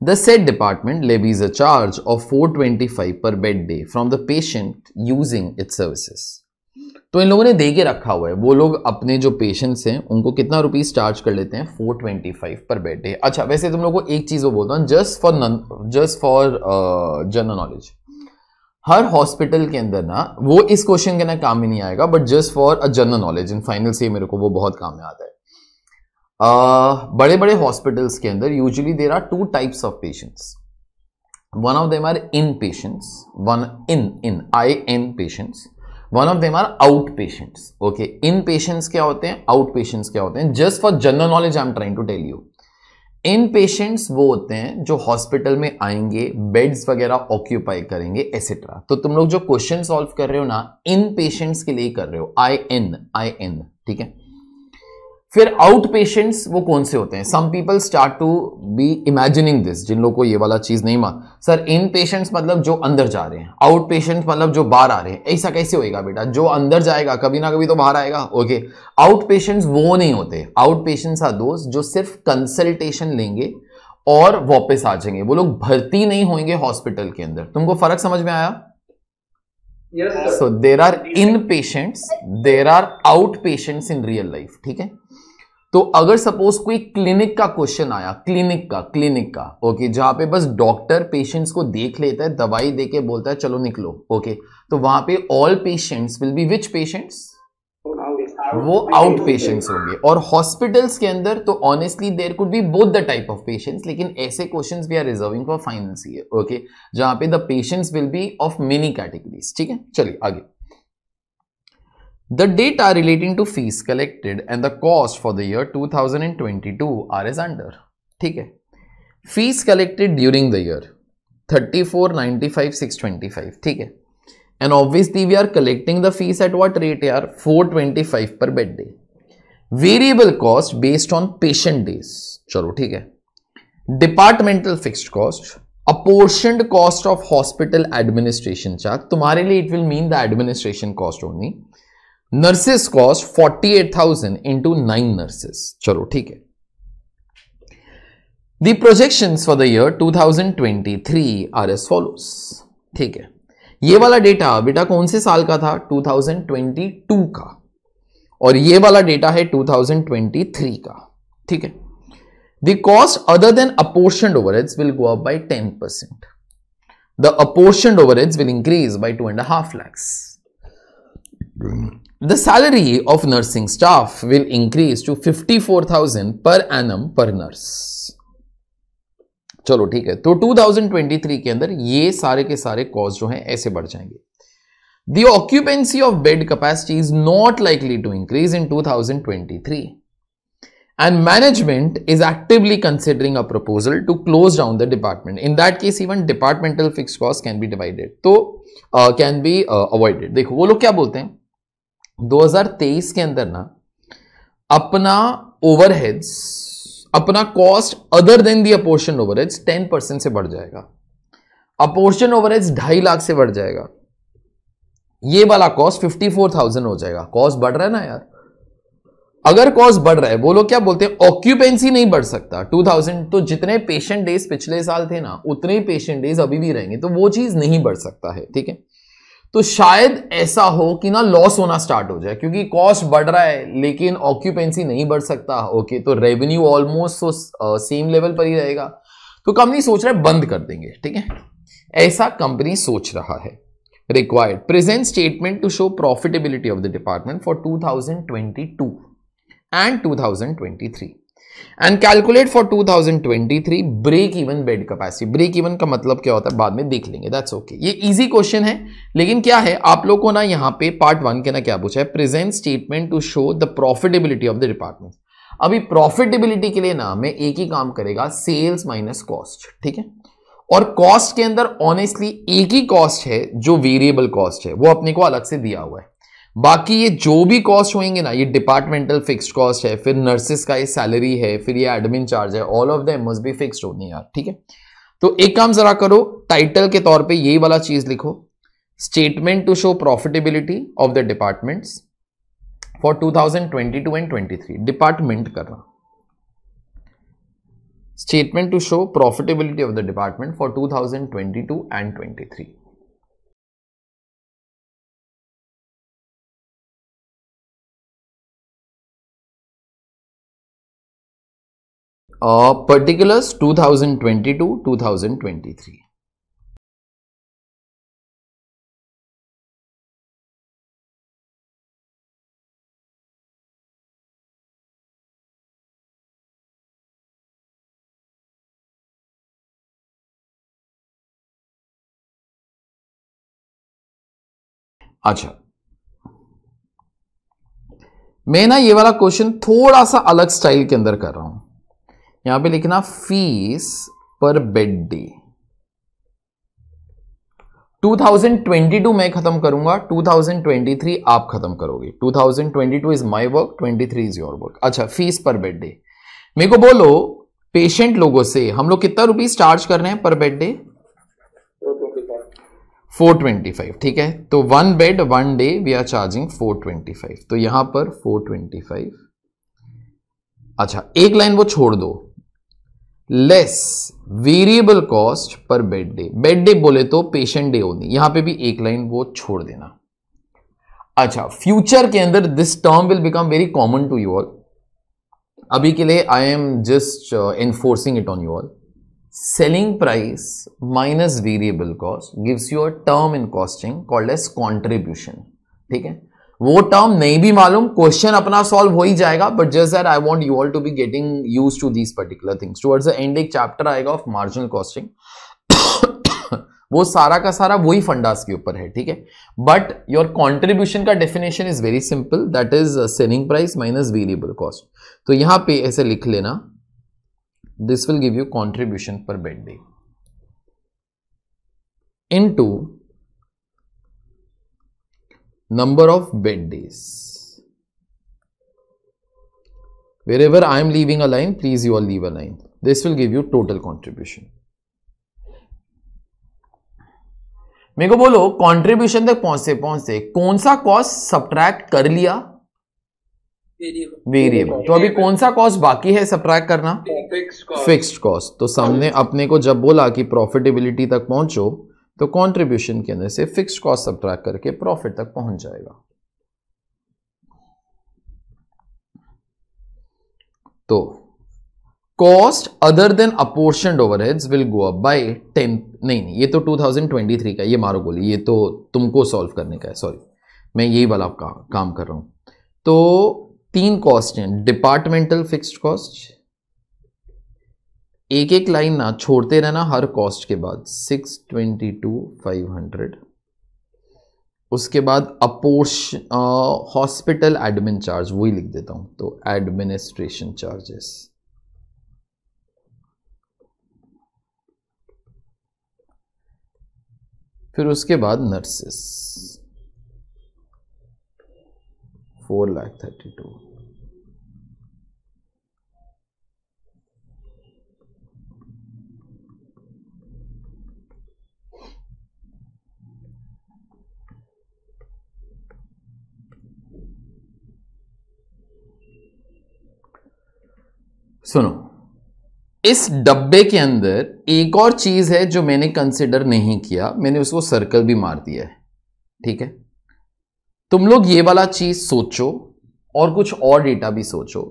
The said a charge of four twenty 425 per bed day from the patient using its services तो इन लोगों ने दे के रखा हुआ है वो लोग अपने जो पेशेंट्स हैं उनको कितना रुपीस चार्ज कर लेते हैं four twenty five per bed day अच्छा वैसे तुम लोग को एक चीज़ वो बोलता हूँ just for none just for general knowledge हर हॉस्पिटल के अंदर ना वो इस क्वेश्चन के ना काम ही नहीं आएगा but just for a general knowledge in final से मेरे को वो बहुत काम में आता है uh, बड़े बड़े हॉस्पिटल्स के अंदर usually there are two types of patients one of them are in patients one in in I N patients one of them are out patients okay in patients क्या होते हैं आउट पेशेंट्स क्या होते हैं just for general knowledge I am trying to tell you in patients वो होते हैं जो हॉस्पिटल में आएंगे बेड्स वगैरह ऑक्यूपाई करेंगे एसेट्रा तो तुम लोग जो क्वेश्चन सॉल्व कर रहे हो ना इन पेशेंट्स के लिए कर रहे हो आई एन आई एन ठीक है फिर आउट पेशेंट्स वो कौन से होते हैं some people start to be imagining this जिन लोगों को ये वाला चीज़ नहीं मान सर इन पेशेंट्स मतलब जो अंदर जा रहे हैं आउट पेशेंट मतलब जो बाहर आ रहे हैं ऐसा कैसे होएगा बेटा जो अंदर जाएगा कभी ना कभी तो बाहर आएगा ओके आउट पेशेंट्स वो नहीं होते आउट पेशेंट्स आर दोस्त जो सिर्फ कंसल्टेशन लेंगे और वापस आ जाएंगे वो लोग भर्ती नहीं होंगे हॉस्पिटल के अंदर तुमको फर्क समझ में आया so there are in patients there are out patients in real life ठीक है तो अगर सपोज कोई क्लिनिक का क्वेश्चन आया क्लिनिक का क्लिनिक का ओके जहां पे बस डॉक्टर पेशेंट्स को देख लेता है दवाई देके बोलता है चलो निकलो ओके तो वहां पे all patients will be which patients वो आउट पेशेंट्स होंगे और हॉस्पिटल्स के अंदर तो honestly there could be both the type of patients लेकिन ऐसे question we are reserving for finance okay जहां पे the patients will be of many categories ठीक है चलिए आगे The data relating to fees collected and the cost for the year 2022 are as under. ठीक है fees collected during the year 34,95,625 ठीक है and obviously we are collecting the fees at what rate यार 425 per bed day variable cost based on patient days चलो ठीक है departmental fixed cost apportioned cost of hospital administration charge तुम्हारे लिए it will mean the administration cost only nurses cost 48,000 eight thousand into nine nurses चलो ठीक है the projection for the year 2023 are as follows ठीक है ये वाला डेटा बेटा कौन से साल का था 2022 का और ये वाला डेटा है 2023 का ठीक है the cost other than apportion overheads will go up by ten percent the apportion overheads will increase by two and half lakhs The salary of nursing staff will increase to 54,000 per annum per nurse. चलो ठीक है तो 2023 के अंदर ये सारे के सारे कॉस्ट जो हैं ऐसे बढ़ जाएंगे The occupancy of bed capacity is not likely to increase in 2023. And management is actively considering a proposal to close down the department. In that case, even departmental fixed costs can be divided. So, uh, can be uh, avoided. देखो वो लोग क्या बोलते हैं 2023 के अंदर ना अपना ओवरहेड्स अपना cost other than the apportion overheads 10 percent से बढ़ जाएगा अपोर्शन ओवरहेड्स ढाई लाख से बढ़ जाएगा ये वाला कॉस्ट फिफ्टी फोर थाउजेंड हो जाएगा कॉस्ट बढ़ रहा है ना यार अगर कॉस्ट बढ़ रहा है बोलो क्या बोलते हैं ऑक्यूपेंसी नहीं बढ़ सकता 2000 तो जितने पेशेंट डेज पिछले साल थे ना उतने पेशेंट डेज अभी भी रहेंगे तो वो चीज नहीं बढ़ सकता है ठीक है तो शायद ऐसा हो कि ना लॉस होना स्टार्ट हो जाए क्योंकि कॉस्ट बढ़ रहा है लेकिन ऑक्यूपेंसी नहीं बढ़ सकता ओके तो रेवेन्यू ऑलमोस्ट तो सेम लेवल पर ही रहेगा तो कंपनी सोच रहा है बंद कर देंगे ठीक है ऐसा कंपनी सोच रहा है required present statement to show profitability of the department for two and two and calculate for 2023 break even bed capacity break even का मतलब क्या होता है बाद में देख लेंगे दैट्स ओके okay. ये इजी क्वेश्चन है लेकिन क्या है आप लोग को ना यहाँ पे पार्ट वन के ना क्या पूछा है present statement to show the profitability of the department अभी प्रॉफिटेबिलिटी के लिए ना मैं एक ही काम करेगा सेल्स माइनस कॉस्ट ठीक है और कॉस्ट के अंदर ऑनेस्टली एक ही कॉस्ट है जो वेरिएबल कॉस्ट है वो अपने को अलग से दिया हुआ है बाकी ये जो भी कॉस्ट होंगे ना ये डिपार्टमेंटल फिक्स्ड कॉस्ट है फिर नर्सिस का ये सैलरी है फिर ये एडमिन चार्ज है all of this be fixed होनी यार ठीक है तो एक काम जरा करो टाइटल के तौर पे यही वाला चीज लिखो statement to show profitability of the department for 2022 and 23 department करना statement to show profitability of the department for 2022 and 23 two thousand 2022 2023 अच्छा मैं ना ये वाला क्वेश्चन थोड़ा सा अलग स्टाइल के अंदर कर रहा हूं यहां पे लिखना फीस पर बेड डे 2022 मैं खत्म करूंगा 2023 आप खत्म करोगे 2022 is my work 23 is your work अच्छा फीस पर बेड डे मेरे को बोलो पेशेंट लोगों से हम लोग कितना रुपीज चार्ज कर रहे हैं पर बेड डे 425 ठीक है तो one bed one day we are charging 425 तो यहां पर 425 अच्छा एक लाइन वो छोड़ दो less variable cost per bed day bed day बोले तो पेशेंट डे होनी यहां पे भी एक लाइन वो छोड़ देना अच्छा फ्यूचर के अंदर this term will become very common to you all अभी के लिए I am just enforcing it on you all selling price minus variable cost gives you a term in costing called as contribution ठीक है वो टर्म नहीं भी मालूम क्वेश्चन अपना सॉल्व हो ही जाएगा but just that I want you all to be getting use to these particular things towards the end एक चैप्टर आएगा ऑफ मार्जिनल कॉस्टिंग वो सारा का सारा वही फंडास के ऊपर है ठीक है बट योर कॉन्ट्रीब्यूशन का definition is very simple that is selling price minus variable cost तो यहां पे ऐसे लिख लेना this will give you contribution per bed day into number of bed days. Wherever I am leaving a line, please you all leave a line. This will give you total contribution. मेरे को बोलो कंट्रीब्यूशन तक पहुंचते पहुंचते कौन सा कॉस्ट सब्ट्रैक्ट कर लिया वेरिएबल तो अभी कौन सा कॉस्ट बाकी है सब्ट्रैक्ट करना फिक्स्ड कॉस्ट तो सामने अपने को जब बोला कि प्रॉफिटेबिलिटी तक पहुंचो तो कंट्रीब्यूशन के अंदर से फिक्स्ड कॉस्ट ट्रैक करके प्रॉफिट तक पहुंच जाएगा तो cost other than apportion overheads will go up by ten नहीं नहीं ये तो 2023 का ये मारो गोली ये तो तुमको सॉल्व करने का है सॉरी मैं यही वाला का, काम कर रहा हूं तो तीन कॉस्ट हैं डिपार्टमेंटल फिक्स्ड कॉस्ट एक एक लाइन ना छोड़ते रहना हर कॉस्ट के बाद six twenty two five hundred उसके बाद अपोर्श हॉस्पिटल एडमिन चार्ज वही लिख देता हूं तो एडमिनिस्ट्रेशन चार्जेस फिर उसके बाद nurses four lakh thirty two सुनो इस डब्बे के अंदर एक और चीज है जो मैंने कंसिडर नहीं किया मैंने उसको सर्कल भी मार दिया है ठीक है तुम लोग ये वाला चीज सोचो और कुछ और डेटा भी सोचो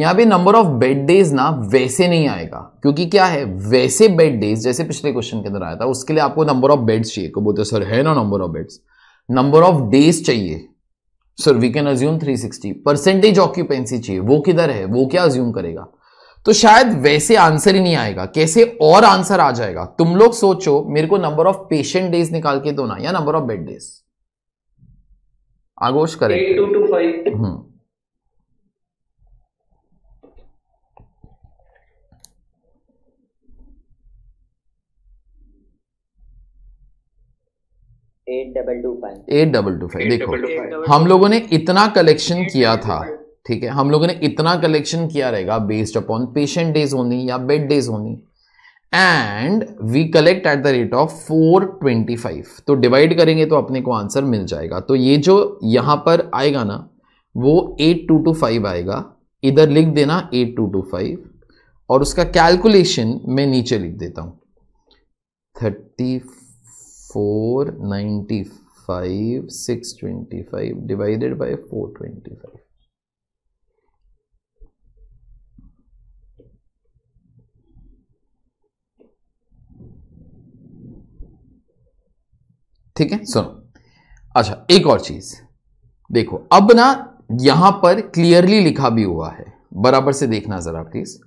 यहां पे नंबर ऑफ बेड डेज ना वैसे नहीं आएगा क्योंकि क्या है वैसे बेड डेज जैसे पिछले क्वेश्चन के अंदर आया था उसके लिए आपको नंबर ऑफ बेड्स चाहिए को बोलते सर है ना number of beds number of days चाहिए sir we can assume 360 percentage occupancy चाहिए वो किधर है वो क्या अज्यूम करेगा तो शायद वैसे आंसर ही नहीं आएगा कैसे और आंसर आ जाएगा तुम लोग सोचो मेरे को नंबर ऑफ पेशेंट डेज निकाल के दो ना या नंबर ऑफ बेड डेज आगोश correct eight double two five देखो हम लोगों ने इतना कलेक्शन किया था ठीक है हम लोगों ने इतना कलेक्शन किया रहेगा बेस्ड अपॉन पेशेंट डेज होनी या बेड डेज होनी and we collect at the rate of 425 तो डिवाइड करेंगे तो अपने को आंसर मिल जाएगा तो ये जो यहां पर आएगा ना वो 8225 आएगा इधर लिख देना 8225 और उसका कैलकुलेशन मैं नीचे लिख देता हूं thirty four ninety five six twenty five divided by four twenty five ठीक है सुनो अच्छा एक और चीज देखो अब ना यहां पर क्लियरली लिखा भी हुआ है बराबर से देखना जरा please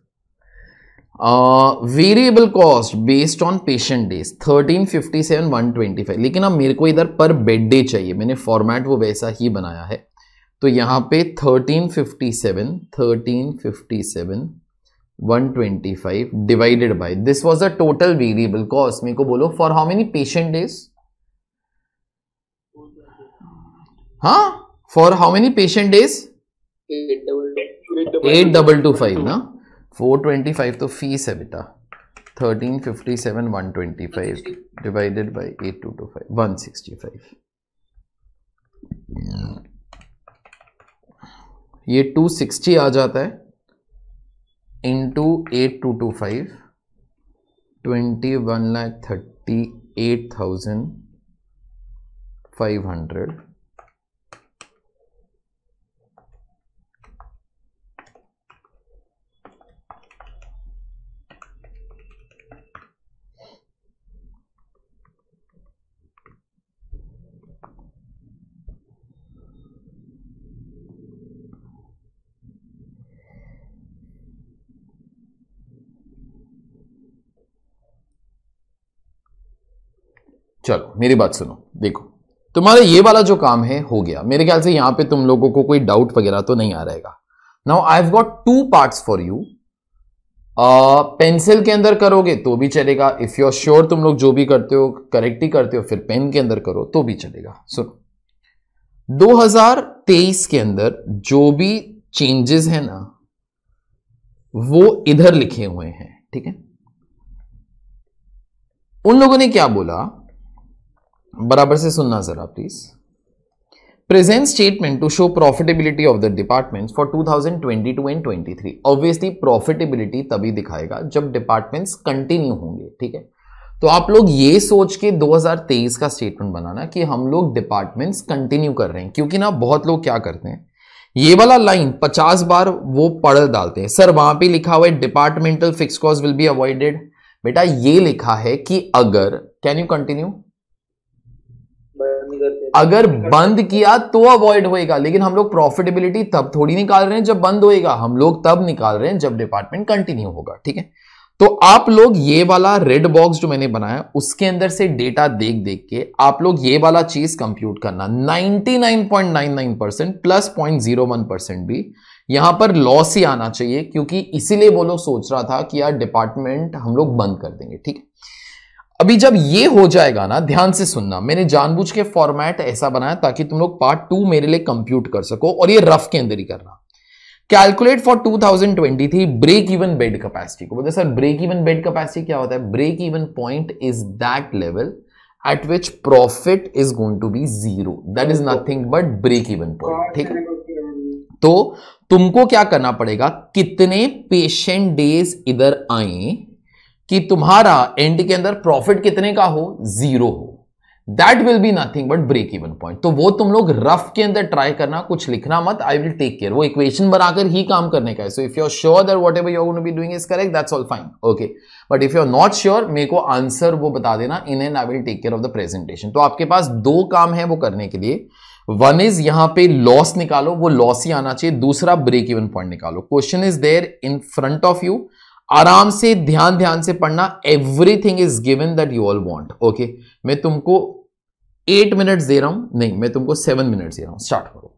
variable cost based on patient days thirteen fifty seven one twenty five लेकिन अब मेरे को इधर पर बेड डे चाहिए मैंने फॉर्मेट वो वैसा ही बनाया है तो यहाँ पे thirteen fifty seven thirteen fifty seven one twenty five divided by this was the total variable cost मेरे को बोलो for how many patient days हाँ for how many patient days at double two five ना फोर ट्वेंटी फाइव तो फीस है बेटा thirteen fifty seven one twenty five divided by eight two two five one sixty five ये टू सिक्सटी आ जाता है into eight two two five twenty one lakh thirty eight thousand five hundred मेरी बात सुनो देखो तुम्हारा ये वाला जो काम है हो गया मेरे ख्याल से यहां पे तुम लोगों को कोई डाउट वगैरह तो नहीं आ रहेगा now I have got two parts for you pencil के अंदर करोगे तो भी चलेगा इफ यू आर श्योर तुम लोग जो भी करते हो करेक्ट ही करते हो फिर पेन के अंदर करो तो भी चलेगा सुनो 2023 के अंदर जो भी चेंजेस है ना वो इधर लिखे हुए हैं ठीक है उन लोगों ने क्या बोला बराबर से सुनना जरा please present of the department for two thousand twenty two 2022 twenty three obviously profitability तभी दिखाएगा जब डिपार्टमेंट्स कंटिन्यू होंगे ठीक है तो आप लोग ये सोच के 2023 का स्टेटमेंट बनाना कि हम लोग डिपार्टमेंट्स कंटिन्यू कर रहे हैं क्योंकि ना बहुत लोग क्या करते हैं ये वाला लाइन 50 बार वो पढ़ डालते हैं सर वहां पे लिखा हुआ है departmental fix cost will be avoided बेटा ये लिखा है कि अगर कैन यू कंटिन्यू अगर बंद किया तो अवॉइड होएगा लेकिन हम लोग प्रॉफिटेबिलिटी तब थोड़ी निकाल रहे हैं जब बंद होएगा हम लोग तब निकाल रहे हैं जब डिपार्टमेंट कंटिन्यू होगा ठीक है तो आप लोग ये वाला रेड बॉक्स जो मैंने बनाया उसके अंदर से डेटा देख देख के आप लोग ये वाला चीज कंप्यूट करना 99.99 percent plus point zero one percent भी यहां पर लॉस ही आना चाहिए क्योंकि इसीलिए वो लोग सोच रहा था कि यार डिपार्टमेंट हम लोग बंद कर देंगे ठीक है अभी जब ये हो जाएगा ना ध्यान से सुनना मैंने जानबूझ के फॉर्मेट ऐसा बनाया ताकि तुम लोग पार्ट टू मेरे लिए कंप्यूट कर सको और ये रफ के अंदर ही करना calculate for 2023 break even bed capacity को बोलते मतलब sir break even bed capacity क्या होता है break even point is that level at which profit is going to be zero that is nothing but break even point ठीक है तो तुमको क्या करना पड़ेगा कितने पेशेंट डेज इधर आए कि तुम्हारा एंड के अंदर प्रॉफिट कितने का हो जीरो हो that will be nothing but break even point तो वो तुम लोग रफ के अंदर ट्राई करना कुछ लिखना मत आई विल टेक केयर वो इक्वेशन बनाकर ही काम करने का है so if you are sure that whatever you be doing is correct that's all fine okay but if you are not sure मेरे को आंसर वो बता देना in end I will take care of the presentation तो आपके पास दो काम है वो करने के लिए वन इज यहां पे लॉस निकालो वो लॉस ही आना चाहिए दूसरा ब्रेक इवन पॉइंट निकालो question is there in front of you आराम से ध्यान ध्यान से पढ़ना everything is given that you all want okay मैं तुमको एट मिनट्स दे रहा हूं नहीं मैं तुमको सेवन मिनट्स दे रहा हूं स्टार्ट करो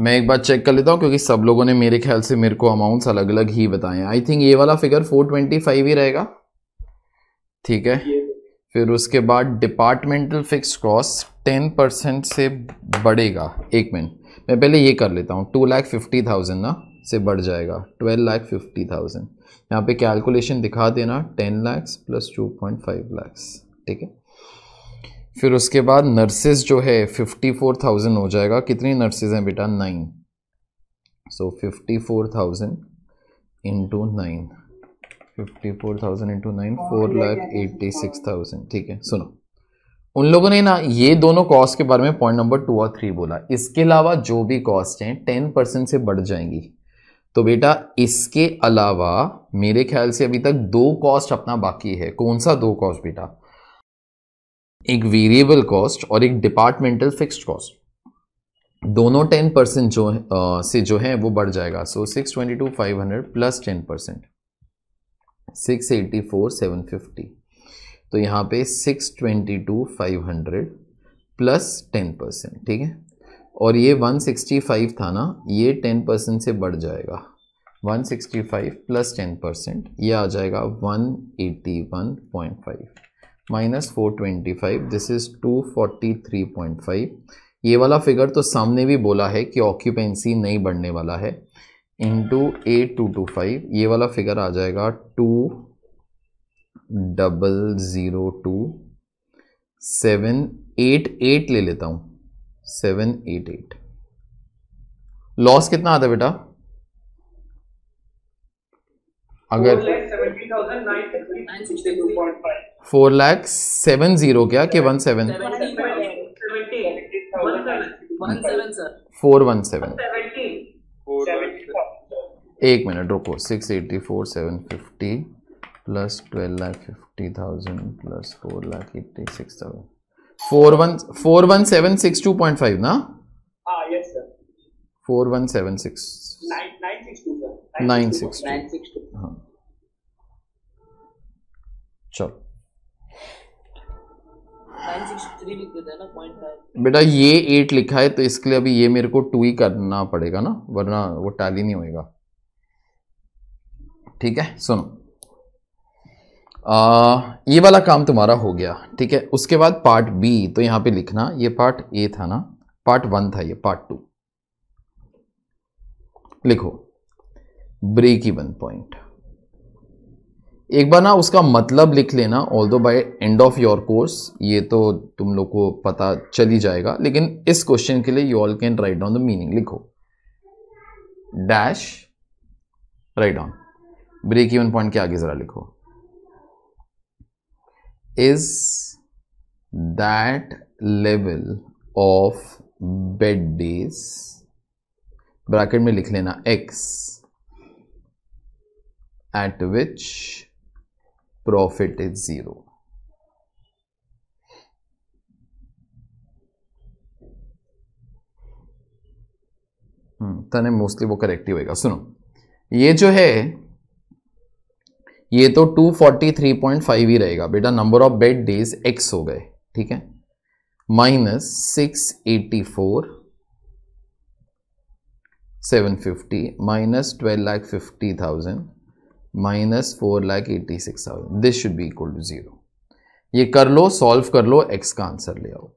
मैं एक बार चेक कर लेता हूँ क्योंकि सब लोगों ने मेरे ख्याल से मेरे को अमाउंट्स अलग अलग ही बताए आई थिंक ये वाला फिगर 425 ही रहेगा ठीक है फिर उसके बाद departmental fix cost ten percent से बढ़ेगा एक मिनट मैं पहले ये कर लेता हूँ टू लाख फिफ्टी थाउजेंड ना से बढ़ जाएगा ट्वेल्व लाख फिफ्टी थाउजेंड यहाँ पे कैलकुलेशन दिखा देना ten lakhs plus two point five lakhs ठीक है फिर उसके बाद नर्सेज जो है फिफ्टी फोर थाउजेंड हो जाएगा कितनी नर्सेज हैं बेटा nine so fifty four thousand into nine fifty four thousand into nine four lakh eighty six thousand ठीक है सुनो उन लोगों ने ना ये दोनों कॉस्ट के बारे में पॉइंट नंबर टू और थ्री बोला इसके अलावा जो भी कॉस्ट हैं टेन परसेंट से बढ़ जाएंगी तो बेटा इसके अलावा मेरे ख्याल से अभी तक दो कॉस्ट अपना बाकी है कौन सा दो कॉस्ट बेटा एक वेरिएबल कॉस्ट और एक डिपार्टमेंटल फिक्स्ड कॉस्ट दोनों टेन परसेंट जो आ, से जो है वो बढ़ जाएगा so six twenty two five hundred plus ten percent six eighty four seven fifty तो यहाँ पे six twenty two five hundred plus ten percent ठीक है और ये वन सिक्सटी फाइव था ना ये टेन परसेंट से बढ़ जाएगा one sixty five plus ten percent ये आ जाएगा one eighty one point five minus four twenty five this is two forty three point five ये वाला फिगर तो सामने भी बोला है कि ऑक्यूपेंसी नहीं बढ़ने वाला है into eight two two five ये वाला फिगर आ जाएगा two double zero two seven eight eight ले लेता हूँ सेवन एट एट लॉस कितना आता है बेटा अगर फोर लैख सेवन जीरो क्या के one seven four one seven एक मिनट रुको six eighty four seven fifty plus twelve lakh fifty thousand plus four lakh eighty six thousand four one four one seven six two point five ना four one seven six nine six हाँ चलो बेटा ये एट लिखा है तो इसके लिए अभी ये मेरे को टू ही करना पड़ेगा ना वरना वो टैली नहीं होएगा ठीक है सुनो आ, ये वाला काम तुम्हारा हो गया ठीक है उसके बाद पार्ट बी तो यहाँ पे लिखना ये पार्ट ए था ना पार्ट वन था ये पार्ट टू लिखो ब्रेक इवन पॉइंट एक बार ना उसका मतलब लिख लेना although by end of your course ये तो तुम लोग को पता चल ही जाएगा लेकिन इस क्वेश्चन के लिए you all can write down the meaning लिखो dash write down break even point के आगे जरा लिखो is that level of bed days bracket में लिख लेना X at which profit is zero. Hmm, तने मोस्टली वो करेक्ट ही होएगा सुनो ये जो है ये तो 243.5 ही रहेगा बेटा number of bed days x हो गए ठीक है minus 684 750 minus twelve lakh fifty thousand minus four lakh eighty six thousand this should be equal to zero ये कर लो सॉल्व कर लो एक्स का आंसर ले आओ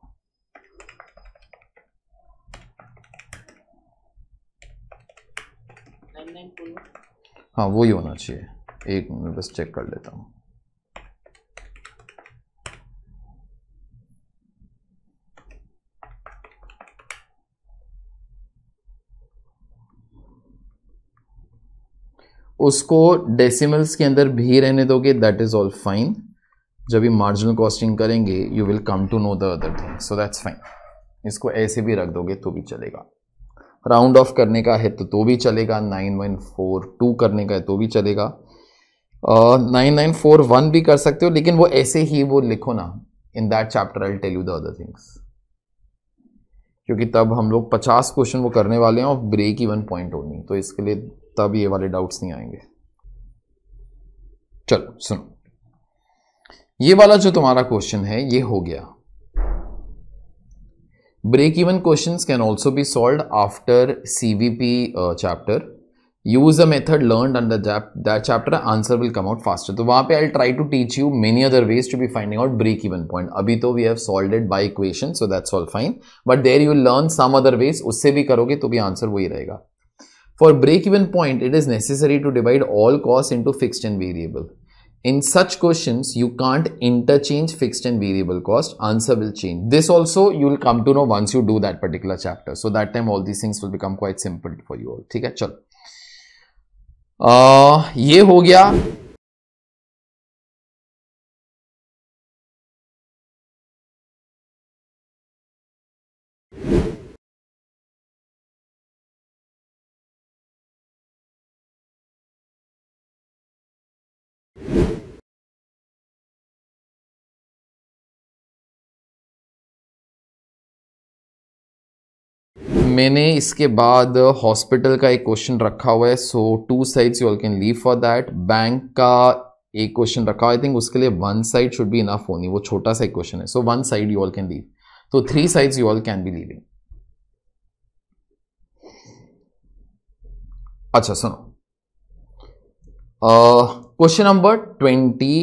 हाँ वही होना चाहिए एक मिनट बस चेक कर लेता हूँ उसको डेसिमल्स के अंदर भी रहने दोगे दैट इज़ ऑल फाइन जब भी मार्जिनल कॉस्टिंग करेंगे you will come to know the other thing so that's fine इसको ऐसे भी रख दोगे तो भी चलेगा राउंड ऑफ करने का है तो तो भी चलेगा नाइन वन फोर टू करने का है तो भी चलेगा नाइन नाइन फोर वन भी कर सकते हो लेकिन वो ऐसे ही वो लिखो ना in that chapter I tell you the other things क्योंकि तब हम लोग पचास क्वेश्चन वो करने वाले हैं और ब्रेक इवन पॉइंट होनी तो इसके लिए तब ये वाले डाउट्स नहीं आएंगे चलो सुनो ये वाला जो तुम्हारा क्वेश्चन है ये हो गया break even question can also be solve after CVP chapter use a method learn under that chapter answer will come out faster तो वहां पर I try to teach you many other ways to be finding out break even point अभी तो we have solve it by equation so that's all fine but there you learn some other ways उससे भी करोगे तो भी आंसर वही रहेगा For break-even point, it is necessary to divide all costs into fixed and variable. In such questions, you can't interchange fixed and variable cost. Answer will change. This also you will come to know once you do that particular chapter. So that time all these things will become quite simple for you all. ठीक है चलो ये हो मैंने इसके बाद हॉस्पिटल का एक क्वेश्चन रखा हुआ है so two sides you all can leave for that bank का एक क्वेश्चन रखा आई थिंक उसके लिए one side should be enough होनी वो छोटा सा एक क्वेश्चन है so one side you all can leave तो three sides you all can be leaving अच्छा सुनो क्वेश्चन नंबर ट्वेंटी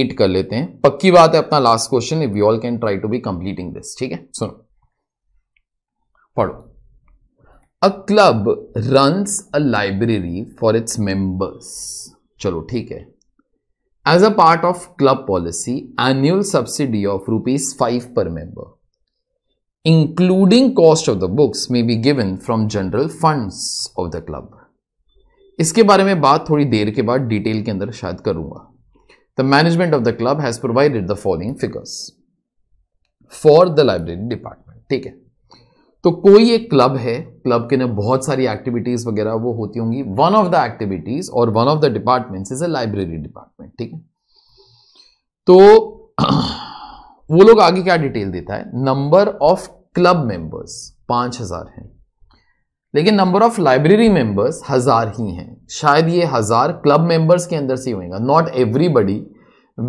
एट कर लेते हैं पक्की बात है अपना last question we all can try to be completing this ठीक है सुनो पढ़ो a club runs a library for its members चलो ठीक है as a part of club policy annual subsidy of rupees five per member including cost of the books may be given from general funds of the club इसके बारे में बात थोड़ी देर के बाद डिटेल के अंदर शायद करूंगा the management of the club has provided the following figures for the library department ठीक है तो कोई एक क्लब है क्लब के अंदर बहुत सारी एक्टिविटीज वगैरह वो होती होंगी वन ऑफ द एक्टिविटीज और one of the departments is a library department ठीक है तो *clears throat* वो लोग आगे क्या डिटेल देता है नंबर ऑफ क्लब मेंबर्स पांच हजार हैं लेकिन नंबर ऑफ लाइब्रेरी मेंबर्स हजार ही हैं शायद ये हजार क्लब मेंबर्स के अंदर से होगा not everybody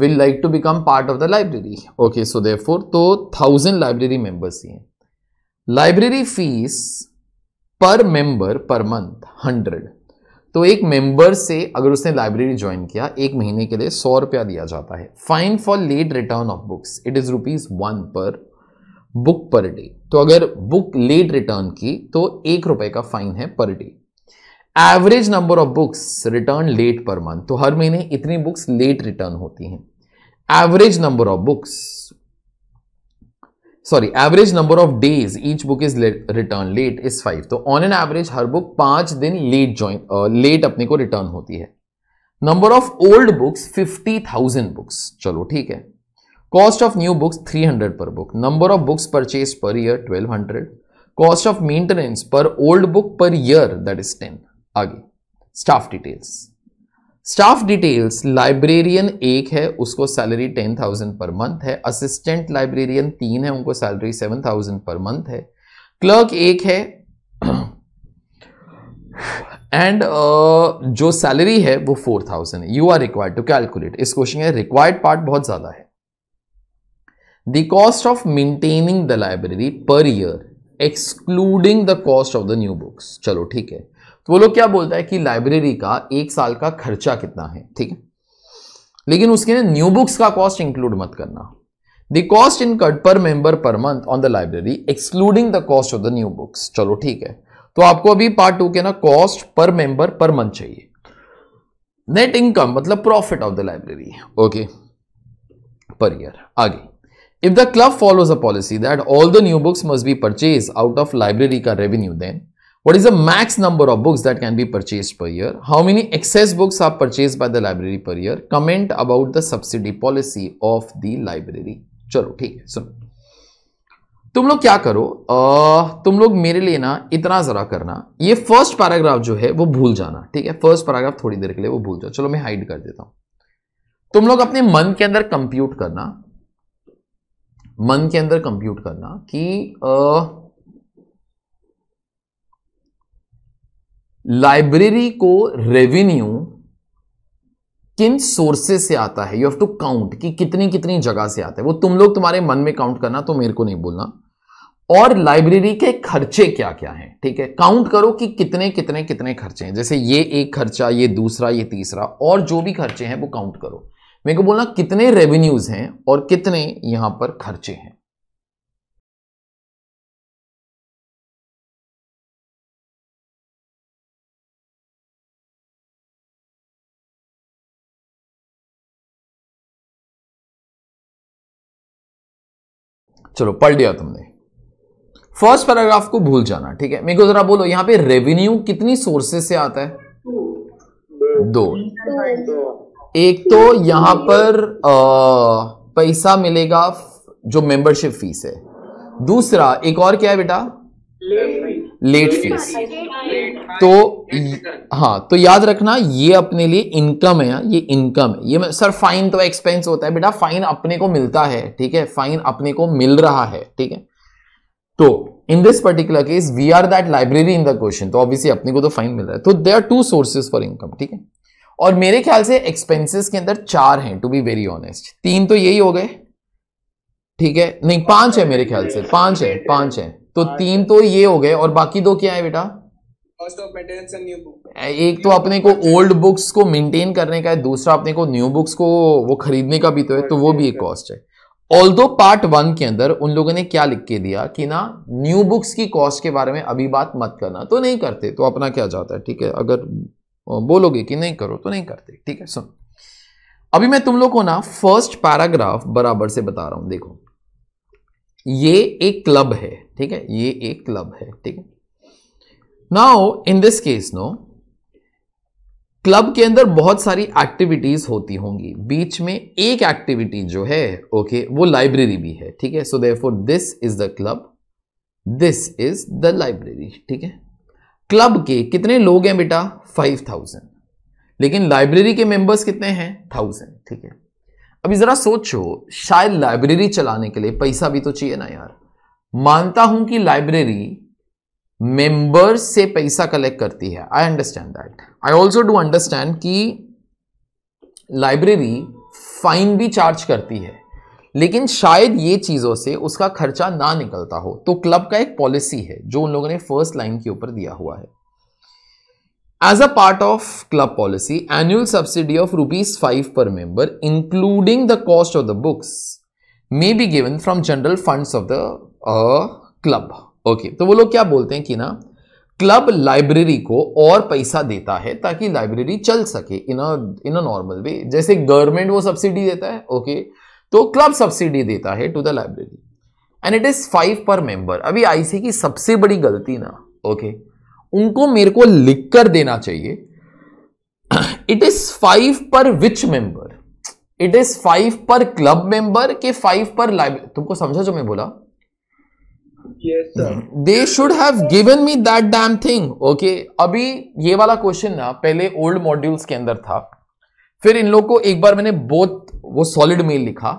will like to become part of the library okay so four तो थाउजेंड लाइब्रेरी मेंबर्स ही हैं library fees per member per month hundred तो एक मेंबर से अगर उसने लाइब्रेरी ज्वाइन किया एक महीने के लिए सौ रुपया दिया जाता है fine for late return of books it is rupees one per book per day तो अगर बुक लेट रिटर्न की तो एक रुपए का फाइन है per day average number of books return late per month तो हर महीने इतनी बुक्स लेट रिटर्न होती हैं average number of books sorry average number of days each book is return late is five तो ऑन एन एवरेज हर बुक पांच दिन लेट ज्वाइन लेट अपने को रिटर्न होती है number of old books fifty thousand books चलो ठीक है cost of new books three hundred per book number of books purchase per year twelve hundred cost of maintenance per old book per year that is ten आगे staff details staff details librarian एक है उसको salary ten thousand per month है असिस्टेंट लाइब्रेरियन तीन है उनको salary seven thousand per month है क्लर्क एक है एंड uh, जो सैलरी है वो फोर थाउजेंड है you are required to calculate इस क्वेश्चन में रिक्वायर्ड पार्ट बहुत ज्यादा है the cost of maintaining the library per year excluding the cost of the new books चलो ठीक है तो वो लोग क्या बोलता है कि लाइब्रेरी का एक साल का खर्चा कितना है ठीक है लेकिन उसके लिए न्यू बुक्स का कॉस्ट इंक्लूड मत करना the cost cut per member per month on the library excluding the cost of the new books चलो ठीक है तो आपको अभी पार्ट टू के ना cost per member per month चाहिए नेट इनकम मतलब profit of the library okay per year आगे if the club follows a policy that all the new books must be purchase out of library का revenue then What is the max number of books that can be purchased per year? How many excess books are purchased by the library per year? Comment about the subsidy policy of the library. चलो ठीक है सुनो तुम लोग क्या करो uh, तुम लोग मेरे लिए ना इतना ज़रा करना ये फर्स्ट पैराग्राफ जो है वो भूल जाना ठीक है फर्स्ट पैराग्राफ थोड़ी देर के लिए वो भूल जाओ चलो मैं हाइड कर देता हूं तुम लोग अपने मन के अंदर कंप्यूट करना मन के अंदर कंप्यूट करना कि uh, लाइब्रेरी को रेवेन्यू किन सोर्सेस से आता है यू हैव टू काउंट कि कितनी कितनी जगह से आता है वो तुम लोग तुम्हारे मन में काउंट करना तो मेरे को नहीं बोलना और लाइब्रेरी के खर्चे क्या क्या हैं ठीक है काउंट करो कि कितने कितने कितने खर्चे हैं जैसे ये एक खर्चा ये दूसरा ये तीसरा और जो भी खर्चे हैं वो काउंट करो मेरे को बोलना कितने रेवेन्यूज हैं और कितने यहां पर खर्चे हैं चलो पढ़ लिया तुमने फर्स्ट पैराग्राफ को भूल जाना ठीक है मेरे को जरा बोलो यहां पे रेवेन्यू कितनी सोर्सेस से आता है दो एक तो यहां पर पैसा मिलेगा जो मेंबरशिप फीस है दूसरा एक और क्या है बेटा लेट फीस तो, तो हाँ तो याद रखना ये अपने लिए इनकम हाँ, है ये इनकम है ये सर फाइन तो एक्सपेंस होता है बेटा फाइन अपने को मिलता है ठीक है फाइन अपने को मिल रहा है ठीक है तो in this particular case we are that library in the question तो ऑब्वियसली अपने को तो फाइन मिल रहा है तो they are two sources for income ठीक है और मेरे ख्याल से एक्सपेंसेस के अंदर चार हैं टू बी वेरी ऑनेस्ट तीन तो यही हो गए ठीक है नहीं पांच है मेरे ख्याल से पांच है पांच है तो तीन तो ये हो गए और बाकी दो क्या है बेटा cost of maintenance and new book एक तो अपने को ओल्ड बुक्स को मेंटेन करने का है दूसरा अपने को न्यू बुक्स को वो खरीदने का भी तो है तो वो भी एक कॉस्ट है ऑल दो पार्ट वन के अंदर उन लोगों ने क्या लिख के दिया कि ना न्यू बुक्स की कॉस्ट के बारे में अभी बात मत करना तो नहीं करते तो अपना क्या जाता है ठीक है अगर बोलोगे कि नहीं करो तो नहीं करते ठीक है सुन अभी मैं तुम लोग को ना फर्स्ट पैराग्राफ बराबर से बता रहा हूं देखो ये एक क्लब है ठीक है ये एक क्लब है ठीक है now in this case no club के अंदर बहुत सारी एक्टिविटीज होती होंगी बीच में एक एक्टिविटी जो है ओके okay, वो लाइब्रेरी भी है ठीक है so for this is the club this is the library ठीक है क्लब के कितने लोग हैं बेटा फाइव थाउजेंड लेकिन लाइब्रेरी के मेंबर्स कितने हैं थाउजेंड ठीक है अभी जरा सोचो शायद लाइब्रेरी चलाने के लिए पैसा भी तो चाहिए ना यार मानता हूं कि लाइब्रेरी मेंबर्स से पैसा कलेक्ट करती है I understand that I also do understand कि लाइब्रेरी फाइन भी चार्ज करती है लेकिन शायद ये चीज़ों से उसका खर्चा ना निकलता हो तो क्लब का एक पॉलिसी है जो उन लोगों ने फर्स्ट लाइन के ऊपर दिया हुआ है as a part of club policy annual subsidy of rupees five per member including the cost of the books may be given from general funds of the club okay तो वो लोग क्या बोलते हैं कि ना क्लब लाइब्रेरी को और पैसा देता है ताकि लाइब्रेरी चल सके इन इन अ नॉर्मल वे जैसे गवर्नमेंट वो सब्सिडी देता है ओके तो क्लब सब्सिडी देता है to the library and it is five per member अभी आईसी की सबसे बड़ी गलती ना ओके उनको मेरे को लिख कर देना चाहिए it is five per which member it is five per club member के फाइव पर लाइब्रेरी तुमको समझा जो मैं बोला they should have given me that damn thing okay अभी ये वाला क्वेश्चन ना पहले ओल्ड मॉड्यूल्स के अंदर था फिर इन लोग को एक बार मैंने बहुत वो सॉलिड मेल लिखा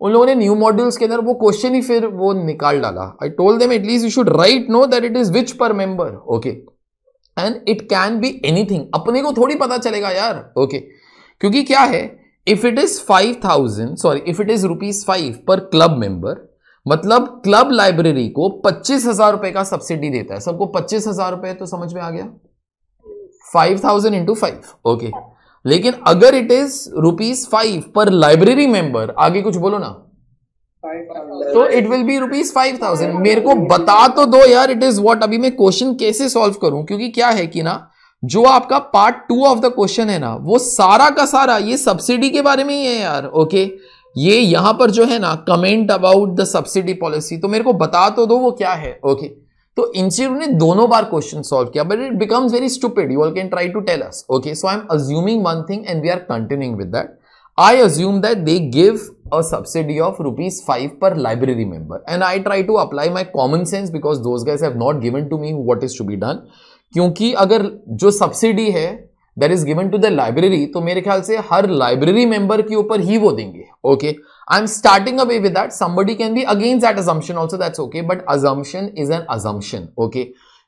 उन लोगों ने न्यू मॉड्यूल्स के अंदर वो क्वेश्चन ही फिर वो निकाल डाला I told them at least you should write no that it is which per member okay and it can be anything अपने को थोड़ी पता चलेगा यार ओके okay. क्योंकि क्या है if it is five thousand sorry if it is rupees five per club member मतलब क्लब लाइब्रेरी को पच्चीस हजार रुपए का सब्सिडी देता है सबको पच्चीस हजार रुपए तो समझ में आ गया five thousand into five okay लेकिन अगर it is rupees five per library member आगे कुछ बोलो ना तो it will be rupees five thousand मेरे को बता तो दो यार इट इज व्हाट अभी मैं क्वेश्चन कैसे सॉल्व करूं क्योंकि क्या है कि ना जो आपका part two of the question है ना वो सारा का सारा ये सब्सिडी के बारे में ही है यार ओके okay? ये यहां पर जो है ना comment about the subsidy policy तो मेरे को बता तो दो वो क्या है ओके okay. तो इंस्टीट्यूट ने दोनों बार क्वेश्चन सॉल्व किया but it becomes very stupid you all can try to tell us okay so I am assuming one thing and we are continuing with that I assume that they give a subsidy of rupees five per library member and I try to apply my common sense because those guys have not given to me what is to be done क्योंकि अगर जो सब्सिडी है that is given to the library तो मेरे ख्याल से हर लाइब्रेरी मेंबर के ऊपर ही वो देंगे okay I am starting away with that somebody can be against that assumption also that's okay but assumption is an assumption okay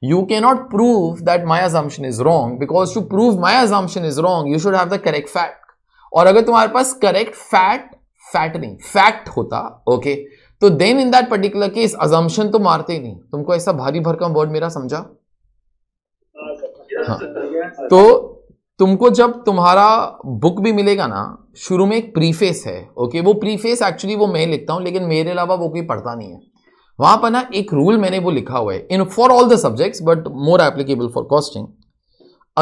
you cannot prove that my assumption is wrong because to prove my assumption is wrong you should have the correct fact और अगर तुम्हारे पास करेक्ट फैक्ट फैक्ट नहीं फैक्ट होता ओके तो then in that particular case assumption तो मारते ही नहीं तुमको ऐसा भारी भरकम वर्ड मेरा समझा हाँ तो तुमको जब तुम्हारा बुक भी मिलेगा ना शुरू में एक प्रीफेस है ओके वो प्रीफेस एक्चुअली वो मैं लिखता हूँ लेकिन मेरे अलावा वो कोई पढ़ता नहीं है वहां पर ना एक रूल मैंने वो लिखा हुआ है in for all the subjects but more applicable for costing